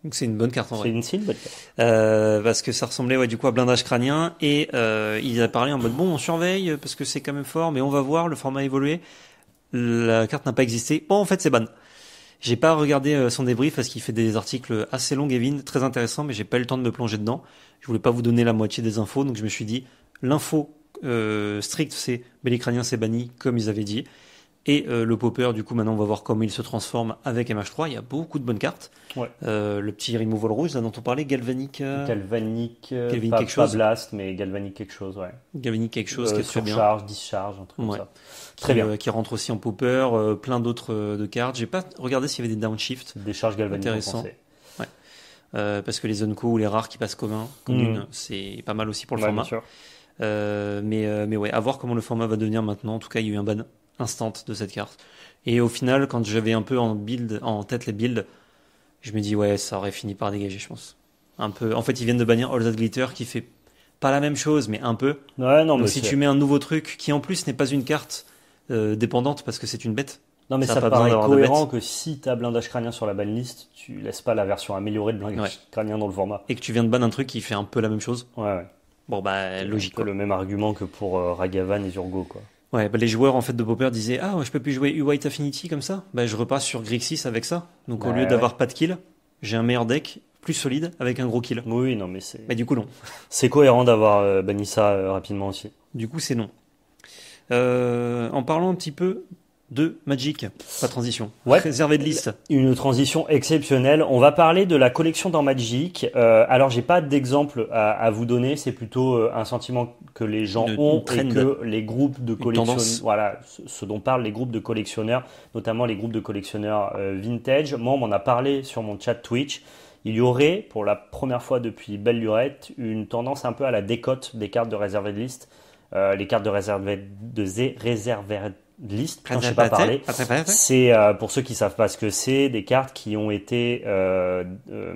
Donc c'est une bonne carte en vrai. C'est une, bonne carte. Euh, parce que ça ressemblait ouais, du coup à blindage crânien. Et euh, il a parlé en mode bon, on surveille parce que c'est quand même fort, mais on va voir, le format évoluer. évolué. La carte n'a pas existé. Bon, oh, en fait, c'est ban. J'ai pas regardé euh, son débrief parce qu'il fait des articles assez longs, vides, très intéressants, mais j'ai pas eu le temps de me plonger dedans. Je voulais pas vous donner la moitié des infos, donc je me suis dit l'info euh, stricte, c'est Bélicranien, c'est banni, comme ils avaient dit. Et euh, le Popper, du coup, maintenant, on va voir comment il se transforme avec MH3. Il y a beaucoup de bonnes cartes. Euh, le petit removal rouge, là, dont on parlait, galvanique. Euh... Galvanique, euh, pas, quelque chose. blast, mais galvanique quelque chose, ouais. Galvanique quelque chose qui est très bien. discharge, un truc comme ça. Très qui, bien. qui rentre aussi en Popper, plein d'autres de cartes. J'ai pas regardé s'il y avait des Downshift. Des charges galvaniques. Intéressant. Ouais. parce que les Unco ou les rares qui passent commun, mhm. c'est pas mal aussi pour le format. Bien sûr. mais, mais ouais, à voir comment le format va devenir maintenant. En tout cas, il y a eu un ban instant de cette carte. Et au final, quand j'avais un peu en build, en tête les builds, je me dis ouais, ça aurait fini par dégager, je pense. Un peu. En fait, ils viennent de bannir All That Glitter qui fait pas la même chose, mais un peu. non, Donc mais si tu mets un nouveau truc qui en plus n'est pas une carte euh, dépendante parce que c'est une bête. Non, mais ça, paraît cohérent que si tu as blindage crânien sur la banlist, tu laisses pas la version améliorée de blindage crânien dans le format. Et que tu viens de ban un truc qui fait un peu la même chose. Ouais, Bon, bah, logique. Un le même argument que pour euh, Ragavan et Zurgo, quoi. Bah, les joueurs en fait de Popper disaient ah je peux plus jouer U-White Affinity comme ça. Bah, je repasse sur Grixis avec ça. Donc au lieu d'avoir pas de kill, j'ai un meilleur deck plus solide avec un gros kill. Oui, non mais c'est. Mais bah, du coup non. C'est cohérent d'avoir euh, banni ça euh, rapidement aussi. Du coup c'est non. Euh, en parlant un petit peu de Magic. Pas transition. Ouais. Réservé de liste. Une transition exceptionnelle. On va parler de la collection dans Magic. Euh, alors, j'ai pas d'exemple à, vous donner. C'est plutôt euh, un sentiment que les gens ont et que les groupes de collectionneurs, voilà, ce, dont parlent les groupes de collectionneurs, notamment les groupes de collectionneurs euh, vintage. Moi, on m'en a parlé sur mon chat Twitch. Il y aurait, pour la première fois depuis belle lurette, une tendance un peu à la décote des cartes de réservé de liste. Euh, les cartes de réservé de, réservé liste dont je n'ai pas parlé. C'est euh, pour ceux qui savent pas ce que c'est, des cartes qui ont été euh, euh,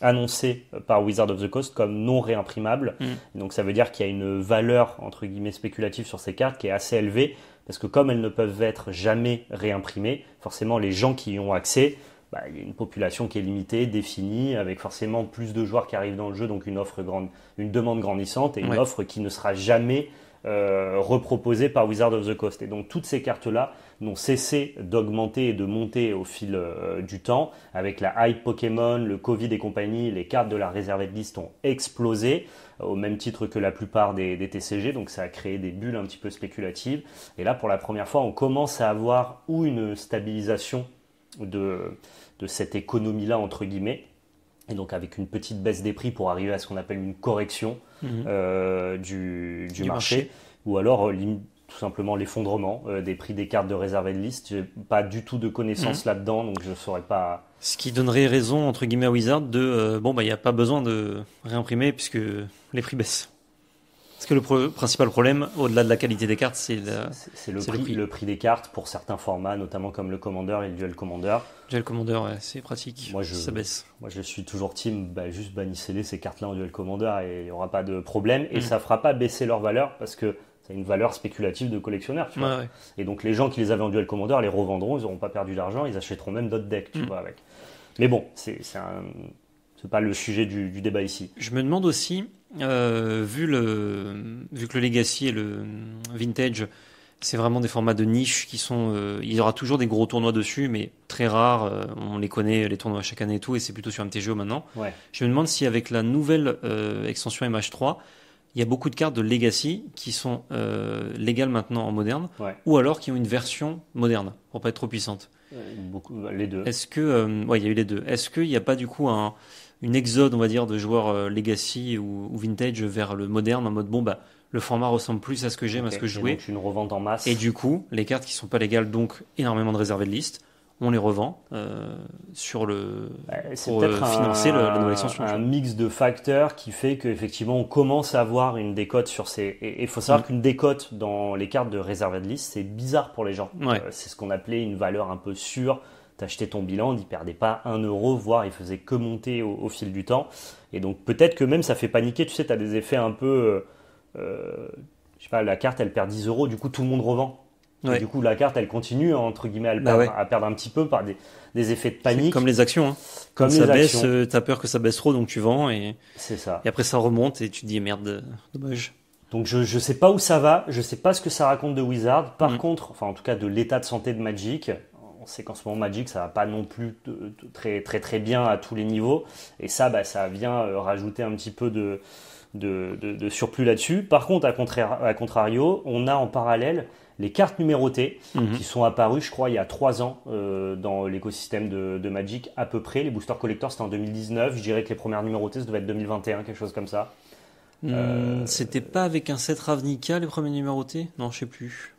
annoncées par Wizard of the Coast comme non réimprimables. Hmm. Donc ça veut dire qu'il y a une valeur entre guillemets spéculative sur ces cartes qui est assez élevée parce que comme elles ne peuvent être jamais réimprimées, forcément les gens qui y ont accès bah, il y a une population qui est limitée, définie, avec forcément plus de joueurs qui arrivent dans le jeu, donc une offre grande, une demande grandissante et une offre qui ne sera jamais euh, reproposé par Wizard of the Coast. Et donc toutes ces cartes-là n'ont cessé d'augmenter et de monter au fil euh, du temps. Avec la hype Pokémon, le Covid et compagnie, les cartes de la réserve de liste ont explosé, au même titre que la plupart des, TCG, donc ça a créé des bulles un petit peu spéculatives. Et là, pour la première fois, on commence à avoir ou une stabilisation de cette économie-là, entre guillemets, et donc avec une petite baisse des prix pour arriver à ce qu'on appelle une correction mhm. euh, du, marché. ou alors euh, tout simplement l'effondrement euh, des prix des cartes de réservé de liste. Je n'ai pas du tout de connaissances mhm. là-dedans, donc je ne saurais pas. Ce qui donnerait raison entre guillemets à Wizard de bon bah il n'y a pas besoin de réimprimer puisque les prix baissent que le principal problème, au-delà de la qualité des cartes, c'est le, le, le, prix des cartes pour certains formats, notamment comme le Commander et le Duel Commander. Duel Commander, c'est pratique. Moi, je, ça baisse. Moi, je suis toujours team, bah, juste bannissez-les ces cartes-là en Duel Commander et il n'y aura pas de problème. Et mm. ça ne fera pas baisser leur valeur parce que c'est une valeur spéculative de collectionneur. Et donc, les gens qui les avaient en Duel Commander les revendront, ils n'auront pas perdu d'argent, ils achèteront même d'autres decks, mm. avec. Mais bon, c'est un. pas le sujet du, du, débat ici. Je me demande aussi, euh, vu, le, vu que le Legacy et le Vintage, c'est vraiment des formats de niche qui sont. Euh, il y aura toujours des gros tournois dessus, mais très rares. Euh, on les connaît, les tournois chaque année et tout, et c'est plutôt sur MTGO maintenant. Je me demande si, avec la nouvelle extension MH3, il y a beaucoup de cartes de Legacy qui sont légales maintenant en moderne, ou alors qui ont une version moderne, pour pas être trop puissante. les deux. Est-ce que. ouais, il y a eu les deux. Est-ce qu'il n'y a pas du coup un une exode, on va dire, de joueurs euh, legacy ou, vintage vers le moderne en mode bon, bah, le format ressemble plus à ce que j'aime, à ce que je jouais. une revente en masse. Et du coup, les cartes qui sont pas légales, donc énormément de réservées de liste, on les revend euh, sur le bah, C'est pour être euh, financer la nouvelle extension. Un mix de facteurs qui fait qu'effectivement on commence à avoir une décote sur ces. Et il faut savoir mm. qu'une décote dans les cartes de réservées de liste, c'est bizarre pour les gens. c'est ce qu'on appelait une valeur un peu sûre t'achetais ton bilan, n'y perdait pas un euro, voire il faisait que monter au, fil du temps. Et donc peut-être que même ça fait paniquer, tu sais, tu as des effets un peu... Euh, euh, je sais pas, la carte, elle perd 10 euros, du coup tout le monde revend. Et du coup, la carte, elle continue, hein, entre guillemets, bah à, perdre, un petit peu par des, effets de panique. Comme les actions. Hein. Comme ça baisse, baisse, euh, t'as peur que ça baisse trop, donc tu vends. Et, c'est ça. Et après, ça remonte et tu te dis eh, merde, dommage. Donc je ne sais pas où ça va, je sais pas ce que ça raconte de Wizard. Par mm. contre, enfin en tout cas de l'état de santé de Magic, c'est qu'en ce moment Magic ça va pas non plus très très très bien à tous les niveaux et ça bah, ça vient euh, rajouter un petit peu de, surplus là-dessus. Par contre, à, contrario, on a en parallèle les cartes numérotées mhm. qui sont apparues, je crois, il y a trois ans euh, dans l'écosystème de, Magic à peu près. Les boosters collectors, c'était en 2019. Je dirais que les premières numérotées, ça devait être 2021, quelque chose comme ça. Hmm, euh, c'était pas avec un set Ravnica les premiers numérotés Non, je sais plus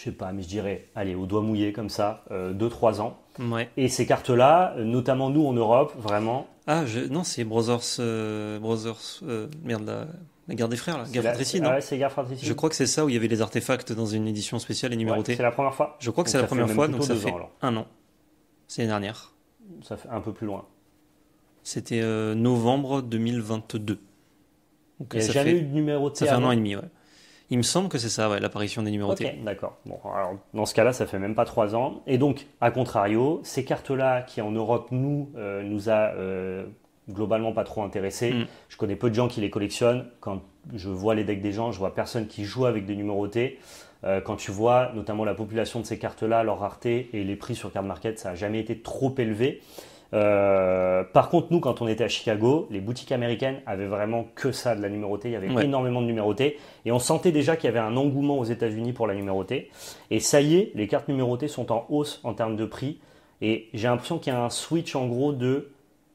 je sais pas, mais je dirais, allez, au doigt mouillé comme ça, 2-3 euh, ans. Ouais. Et ces cartes-là, euh, notamment nous en Europe, vraiment. Ah, je... non, c'est Brothers. Euh, Brothers merde, la... guerre des frères, là. Guerre la... fratricide. Ah ouais, c'est guerre fratricide. Je crois que c'est ça où il y avait les artefacts dans une édition spéciale et numérotée. c'est la première fois. Je crois que c'est la première fois, donc ça fait un an. C'est l'année dernière. Ça fait un peu plus loin. C'était novembre 2022. Donc, il n'y a jamais eu de numéro de Ça fait un an et demi, ouais. Il me semble que c'est ça, l'apparition des numérotés. Ok, d'accord. Bon, alors, dans ce cas-là, ça fait même pas trois ans. Et donc, à contrario, ces cartes-là qui en Europe nous euh, nous a euh, globalement pas trop intéressés. Mm. Je connais peu de gens qui les collectionnent. Quand je vois les decks des gens, je vois personne qui joue avec des numérotés. Euh, quand tu vois notamment la population de ces cartes-là, leur rareté et les prix sur Card Market, ça n'a jamais été trop élevé. Euh, par contre, nous, quand on était à Chicago, les boutiques américaines avaient vraiment que ça de la numéroté, Il y avait énormément de numéroté Et on sentait déjà qu'il y avait un engouement aux États-Unis pour la numéroté Et ça y est, les cartes numérotées sont en hausse en termes de prix. Et j'ai l'impression qu'il y a un switch en gros de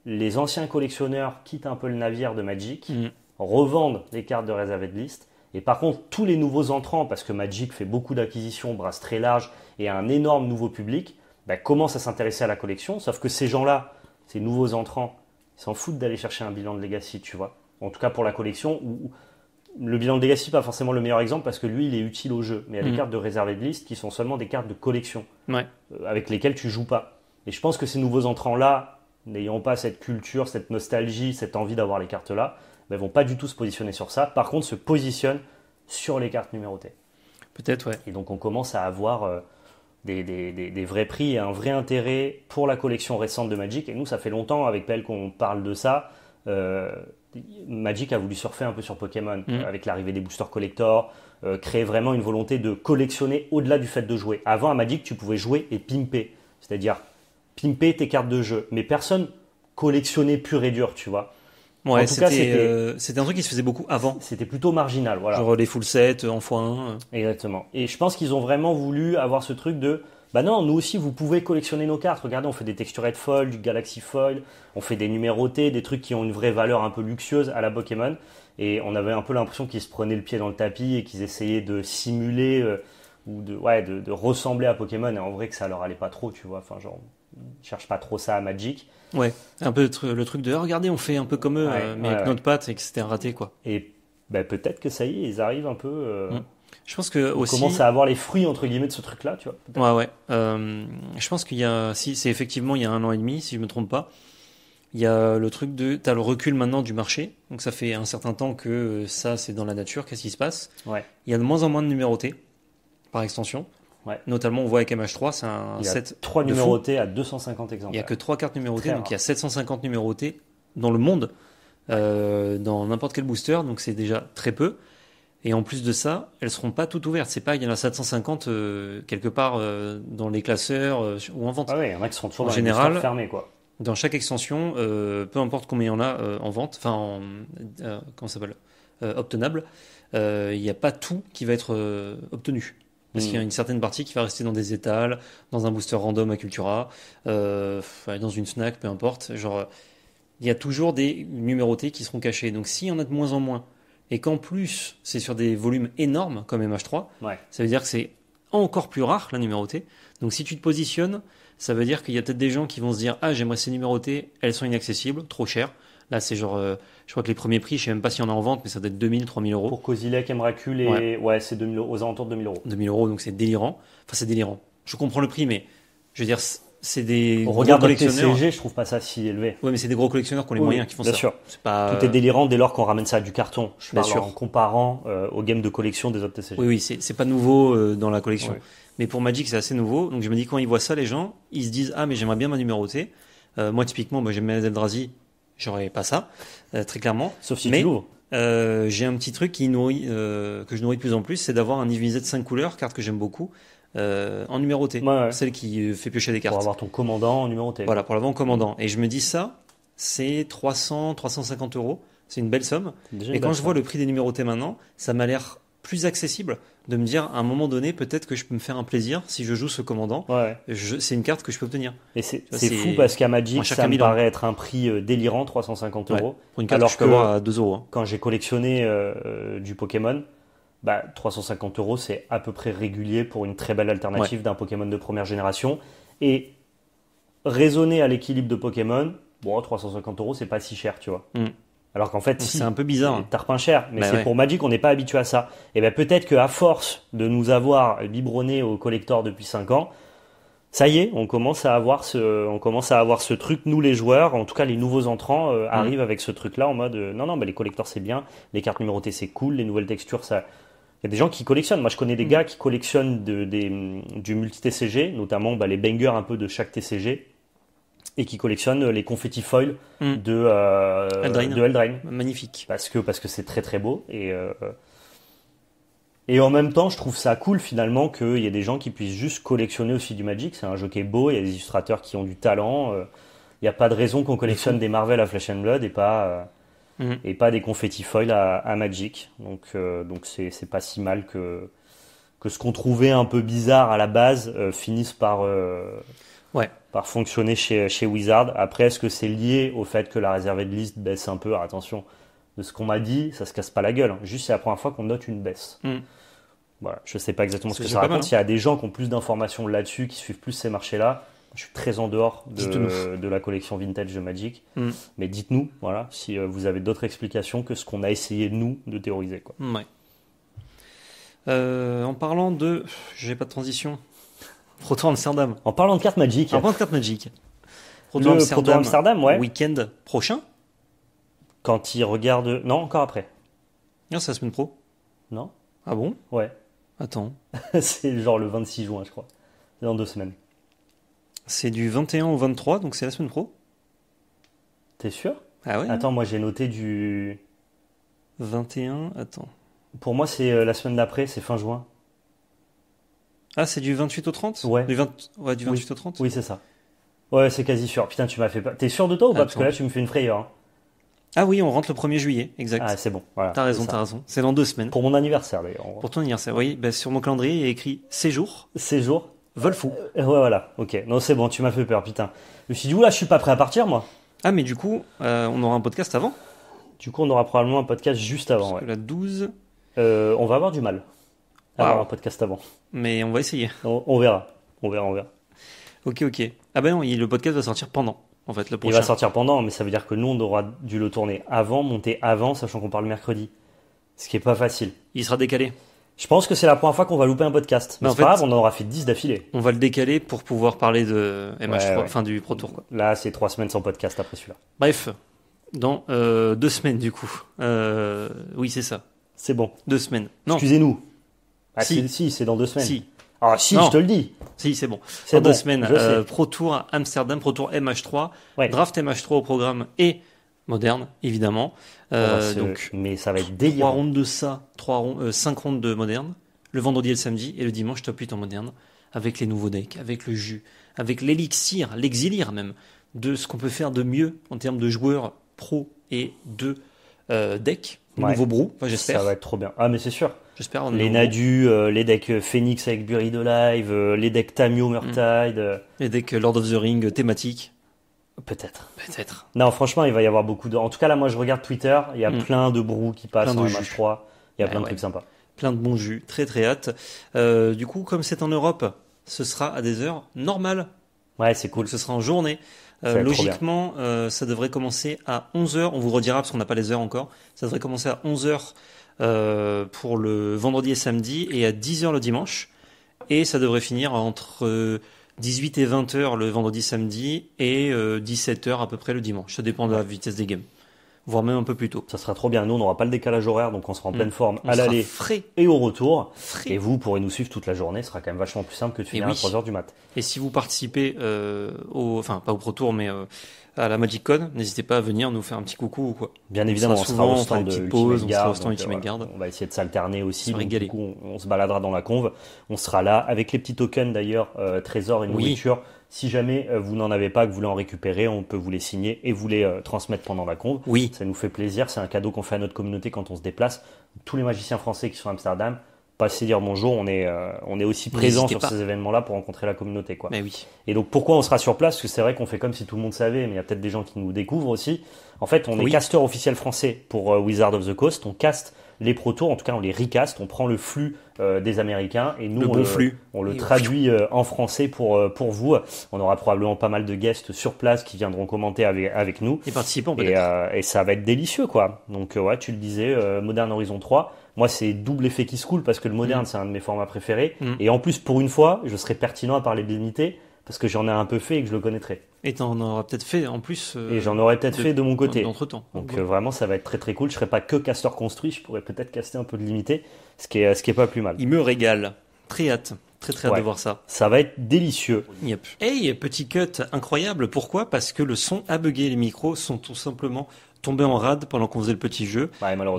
les anciens collectionneurs quittent un peu le navire de Magic, mm. revendent les cartes de de liste Et par contre, tous les nouveaux entrants, parce que Magic fait beaucoup d'acquisitions, brasse très large et a un énorme nouveau public, bah, commencent à s'intéresser à la collection, sauf que ces gens-là, ces nouveaux entrants, ils s'en foutent d'aller chercher un bilan de legacy, tu vois. En tout cas pour la collection, où le bilan de legacy pas forcément le meilleur exemple parce que lui, il est utile au jeu. Mais il y a des mhm. cartes de réservé de liste qui sont seulement des cartes de collection, euh, avec lesquelles tu joues pas. Et je pense que ces nouveaux entrants-là, n'ayant pas cette culture, cette nostalgie, cette envie d'avoir les cartes-là, ne bah, vont pas du tout se positionner sur ça. Par contre, se positionnent sur les cartes numérotées. Peut-être, ouais. Et donc on commence à avoir... Euh, des, vrais prix et un vrai intérêt pour la collection récente de Magic. Et nous, ça fait longtemps avec Pelle qu'on parle de ça. Euh, Magic a voulu surfer un peu sur Pokémon mhm. avec l'arrivée des boosters collector, euh, créer vraiment une volonté de collectionner au-delà du fait de jouer. Avant, à Magic, tu pouvais jouer et pimper, c'est-à-dire pimper tes cartes de jeu, mais personne collectionnait pur et dur, tu vois. Ouais, euh, c'était un truc qui se faisait beaucoup avant. C'était plutôt marginal, voilà. Genre les full sets en x euh. Exactement. Et je pense qu'ils ont vraiment voulu avoir ce truc de bah non, nous aussi vous pouvez collectionner nos cartes. Regardez, on fait des texturettes folles, du Galaxy foil, on fait des numérotés, des trucs qui ont une vraie valeur un peu luxueuse à la Pokémon. Et on avait un peu l'impression qu'ils se prenaient le pied dans le tapis et qu'ils essayaient de simuler euh, ou de, ressembler à Pokémon. Et en vrai, que ça leur allait pas trop, tu vois. Enfin, genre, cherche pas trop ça à Magic. Ouais, un peu le truc de regarder ah, regardez, on fait un peu comme eux, euh, mais avec notre patte et que c'était raté quoi. Et bah, peut-être que ça y est, ils arrivent un peu. Euh, mm. Je pense que on commence à avoir les fruits entre guillemets de ce truc-là, tu vois. Ouais, ouais. Euh, je pense qu'il y a, si c'est effectivement il y a un an et demi, si je me trompe pas, il y a le truc de, t'as le recul maintenant du marché, donc ça fait un certain temps que ça c'est dans la nature, qu'est-ce qui se passe. Ouais. Il y a de moins en moins de numérotés, par extension. Notamment, on voit avec MH3, c'est un il y 3 numérotés à 250 exemplaires. Il n'y a que 3 cartes numérotées, donc il y a 750 numérotées dans le monde, euh, dans n'importe quel booster, donc c'est déjà très peu. Et en plus de ça, elles seront pas toutes ouvertes. C'est pas, il y en a 750 euh, quelque part euh, dans les classeurs ou en vente. Ah ouais, il y en a qui seront toujours en général, fermées, quoi. Dans chaque extension, peu importe combien il y en a en vente, enfin, en, comment ça s'appelle, obtenable, il n'y a pas tout qui va être obtenu. Parce hmm. qu'il y a une certaine partie qui va rester dans des étals, dans un booster random à Cultura, euh, dans une snack, peu importe. Genre, il y a toujours des numérotés qui seront cachés. Donc s'il y en a de moins en moins, et qu'en plus c'est sur des volumes énormes comme MH3, ça veut dire que c'est encore plus rare la numéroté. Donc si tu te positionnes, ça veut dire qu'il y a peut-être des gens qui vont se dire Ah, j'aimerais ces numérotées, elles sont inaccessibles, trop chères. Là, c'est genre, euh, je crois que les premiers prix, je sais même pas s'il y en a en vente, mais ça doit être 2000, 3000 euros. Pour Kozilek, Emrakul et. Ouais, c'est aux alentours de 2000 euros. 2000 euros, donc c'est délirant. Enfin, c'est délirant. Je comprends le prix, mais je veux dire, c'est des. Au regard les TCG, je trouve pas ça si élevé. Oui, mais c'est des gros collectionneurs qui ont les moyens qui font ça. Bien sûr. Tout est euh, délirant dès lors qu'on ramène ça du carton. Je bien sûr. en comparant euh, aux games de collection des autres TCG. Oui, oui, c'est pas nouveau dans la collection. Mais pour Magic, c'est assez nouveau. Donc je me dis, quand ils voient ça, les gens, ils se disent Ah, mais j'aimerais bien ma numéroter. moi, typiquement, moi, j'aime bien Eldrazi j'aurais pas ça, euh, très clairement. Sauf si Mais, euh, j'ai un petit truc euh, que je nourris de plus en plus, c'est d'avoir un divisé de 5 couleurs, carte que j'aime beaucoup, en numéroté. Celle qui fait piocher des cartes. Pour avoir ton commandant en numéroté. Voilà, pour l'avoir en commandant. Et je me dis ça, c'est 300, 350 euros. C'est une belle somme. Et quand je vois le prix des numérotés maintenant, ça m'a l'air plus accessible de me dire à un moment donné peut-être que je peux me faire un plaisir si je joue ce commandant. C'est une carte que je peux obtenir. Et c'est fou parce qu'à Magic ça me paraît être un prix euh, délirant 350 euros. pour une carte alors que, 2 euros. Hein. Quand j'ai collectionné euh, euh, du Pokémon, 350 bah, euros c'est à peu près régulier pour une très belle alternative d'un Pokémon de première génération. Et raisonner à l'équilibre de Pokémon, bon 350 euros c'est pas si cher tu vois. Hmm. Alors qu'en fait, c'est un peu bizarre, tarpin hein. cher, mais bah c'est pour Magic, on n'est pas habitué à ça. Et eh bien peut-être qu'à force de nous avoir biberonné au collector depuis 5 ans, ça y est, on commence à avoir ce, on commence à avoir ce truc. Nous les joueurs, en tout cas les nouveaux entrants euh, mmh. arrivent avec ce truc-là en mode euh, non non, bah, les collectors c'est bien, les cartes numérotées c'est cool, les nouvelles textures ça. Il y a des gens qui collectionnent. Moi je connais des mmh. gars qui collectionnent du multi TCG, notamment bah, les bangers un peu de chaque TCG et qui collectionne les confettis foil mm. de, euh, Magnifique. Parce que parce que c'est très très beau et euh, et en même temps, je trouve ça cool finalement qu'il y ait des gens qui puissent juste collectionner aussi du Magic. C'est un jeu qui est beau, il y a des illustrateurs qui ont du talent. Euh, il n'y a pas de raison qu'on collectionne des Marvel à Flash and Blood et pas, mm. et pas des confettis foil à, Magic. Donc donc c'est pas si mal que, que ce qu'on trouvait un peu bizarre à la base finisse par par fonctionner chez, Wizard. Après, est-ce que c'est lié au fait que la réservée de liste baisse un peu Alors, Attention, de ce qu'on m'a dit, ça se casse pas la gueule. Hein. Juste, c'est la première fois qu'on note une baisse. Je mm. Voilà, je sais pas exactement ce que ça raconte. S'il hein. Il y a des gens qui ont plus d'informations là-dessus, qui suivent plus ces marchés-là. Je suis très en dehors de, la collection vintage de Magic. Mm. Mais dites-nous, voilà, si euh, vous avez d'autres explications que ce qu'on a essayé, nous, de théoriser. Quoi. Euh, en parlant de. J'ai pas de transition. Proto Amsterdam. En parlant de cartes magiques. En parlant de cartes magiques. Proto Amsterdam, ouais. week-end prochain Quand il regarde. Non, encore après. Non, c'est la semaine pro Non. Ah bon Ouais. Attends. c'est genre le 26 juin, je crois. Dans deux semaines. C'est du 21 au 23, donc c'est la semaine pro T'es sûr Ah ouais Attends, moi j'ai noté du. 21, attends. Pour moi, c'est euh, la semaine d'après, c'est fin juin. Ah, c'est du 28 au 30 ouais. Du 28 au 30 Oui, c'est ça. Ouais, c'est quasi sûr. Putain, tu m'as fait. T'es sûr de toi ou pas ah, Parce que là, tu me fais une frayeur. Hein. Ah oui, on rentre le 1er juillet, exact. Ah, c'est bon. t'as raison, t'as raison. C'est dans deux semaines. Pour mon anniversaire, d'ailleurs. Pour ton anniversaire, oui. Bah, sur mon calendrier, il est écrit séjour. Séjour. Volfou. Euh, ouais, voilà. Ok. Non, c'est bon, tu m'as fait peur, putain. Je me suis dit, là, je suis pas prêt à partir, moi. Ah, mais du coup, euh, on aura un podcast avant Du coup, on aura probablement un podcast juste avant. Parce la 12. Euh, on va avoir du mal avoir un podcast avant. Mais on va essayer. On, verra. On verra, on verra. Ok, ok. Ah ben non, le podcast va sortir pendant, en fait, le prochain. Il va sortir pendant, mais ça veut dire que nous, on aura dû le tourner avant, monter avant, sachant qu'on parle mercredi. Ce qui est pas facile. Il sera décalé. Je pense que c'est la première fois qu'on va louper un podcast. Mais, c'est pas grave, on en aura fait 10 d'affilée. On va le décaler pour pouvoir parler de MH3, ouais, du Pro Tour. Là, c'est 3 semaines sans podcast après celui-là. Bref, dans 2 euh, semaines du coup. Euh, oui, c'est ça. C'est bon. Deux semaines. Non. Excusez-nous. Ah, si, c'est dans deux semaines. Si. Ah si, je te le dis. Si, c'est bon. C'est dans deux semaines, euh, Pro Tour Amsterdam, Pro Tour MH3, Draft MH3 au programme et moderne, évidemment. Oh, euh, donc, mais ça va être délire Trois rondes de ça, trois rondes, euh, cinq rondes de moderne, le vendredi et le samedi, et le dimanche, top 8 en moderne, avec les nouveaux decks, avec le jus, avec l'élixir, l'exilir même, de ce qu'on peut faire de mieux en termes de joueurs pro et de euh, decks, ouais. nouveaux j'espère. Ça va être trop bien. Ah, mais c'est sûr. J'espère. Les Nadu, euh, les decks Phoenix avec Buried Alive, euh, les decks Tamio Murtide. Euh, les decks Lord of the Ring thématiques. Peut-être. Peut-être. Non, franchement, il va y avoir beaucoup de. En tout cas, là, moi, je regarde Twitter, il y a mm. plein de brou qui passent en match 3. Il y a bah plein de trucs sympas. Plein de bons jus, très très hâte. Euh, du coup, comme c'est en Europe, ce sera à des heures normales. Ouais, c'est cool. ce sera en journée. logiquement, ça devrait commencer à 11h. On vous redira parce qu'on n'a pas les heures encore. Ça devrait commencer à 11h euh, pour le vendredi et samedi et à 10h le dimanche. Et ça devrait finir entre 18 euh, et 20h le vendredi samedi et 17h euh, à peu près le dimanche. Ça dépend de la vitesse des games voire même un peu plus tôt. Ça sera trop bien. Nous, on n'aura pas le décalage horaire, donc on sera en mm. pleine forme à l'aller et au retour. Et vous pourrez nous suivre toute la journée. Ce sera quand même vachement plus simple que de finir à 3h du mat. Et si vous participez au, enfin pas au Pro Tour, mais à la MagicCon, n'hésitez pas à venir nous faire un petit coucou ou quoi. Bien évidemment, on sera, au stand on on euh, On va essayer de s'alterner aussi. on, se baladera dans la conve. On sera là avec les petits tokens d'ailleurs, euh, trésors et nourriture. Si jamais euh, vous n'en avez pas, que vous voulez en récupérer, on peut vous les signer et vous les transmettre pendant la conve. Oui. Ça nous fait plaisir. C'est un cadeau qu'on fait à notre communauté quand on se déplace. Tous les magiciens français qui sont à Amsterdam, passer dire bonjour, on est, euh, on est aussi présent sur ces événements-là pour rencontrer la communauté. Quoi. oui. Et donc pourquoi on sera sur place Parce que c'est vrai qu'on fait comme si tout le monde savait, mais il y a peut-être des gens qui nous découvrent aussi. En fait, on est casteur officiel français pour euh, Wizard of the Coast. On caste les protos, en tout cas on les recast, on prend le flux euh, des Américains et nous on, le, on, le, traduit en français pour, pour vous. On aura probablement pas mal de guests sur place qui viendront commenter avec, nous. Et participants et, et, ça va être délicieux quoi. Donc ouais, tu le disais, Modern Horizon 3, moi, c'est double effet qui se coule parce que le moderne, mm. c'est un de mes formats préférés. Mm. Et en plus, pour une fois, je serais pertinent à parler de l'imité parce que j'en ai un peu fait et que je le connaîtrais. Et t'en auras peut-être fait en plus. Euh, et j'en aurais peut-être fait de mon côté. temps. Donc euh, vraiment, ça va être très très cool. Je serai pas que casteur construit, je pourrais peut-être caster un peu de limité, ce qui est ce qui est pas plus mal. Il me régale. Très hâte. Très très hâte de voir ça. Ça va être délicieux. Hey, petit cut incroyable. Pourquoi Parce que le son a bugué. Les micros sont tout simplement tombé en rade pendant qu'on faisait le petit jeu.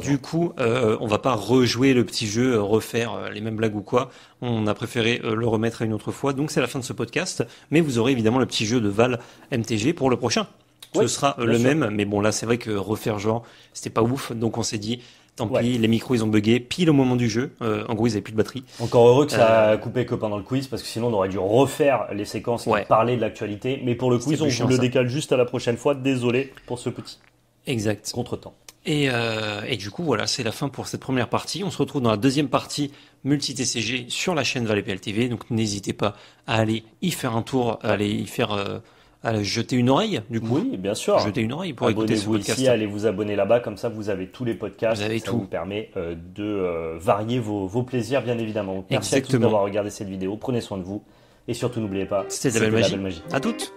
Du coup, euh, on va pas rejouer le petit jeu, euh, refaire euh, les mêmes blagues ou quoi. On a préféré le remettre à une autre fois. Donc c'est la fin de ce podcast, mais vous aurez évidemment le petit jeu de Val MTG pour le prochain. ce sera le même, mais bon là c'est vrai que refaire genre, c'était pas ouf, donc on s'est dit Tant pis, les micros ils ont bugué pile au moment du jeu. en gros, ils n'avaient plus de batterie. Encore heureux que ça a coupé que pendant le quiz parce que sinon on aurait dû refaire les séquences et parler de l'actualité. Mais pour le quiz, on le décale juste à la prochaine fois. Désolé pour ce petit. Exact. contre euh, Et, du coup, voilà, c'est la fin pour cette première partie. On se retrouve dans la deuxième partie multi-TCG sur la chaîne Valley TV. Donc n'hésitez pas à aller y faire un tour, à aller y faire... Euh, à jeter une oreille, du coup. Oui, bien sûr. Jeter une oreille pour écouter Ici, allez vous abonner là-bas, comme ça vous avez tous les podcasts. Vous ça vous permet euh, de varier vos, plaisirs, bien évidemment. Merci à tous d'avoir regardé cette vidéo. Prenez soin de vous. Et surtout, n'oubliez pas, c'était la, la, belle magie. À toutes.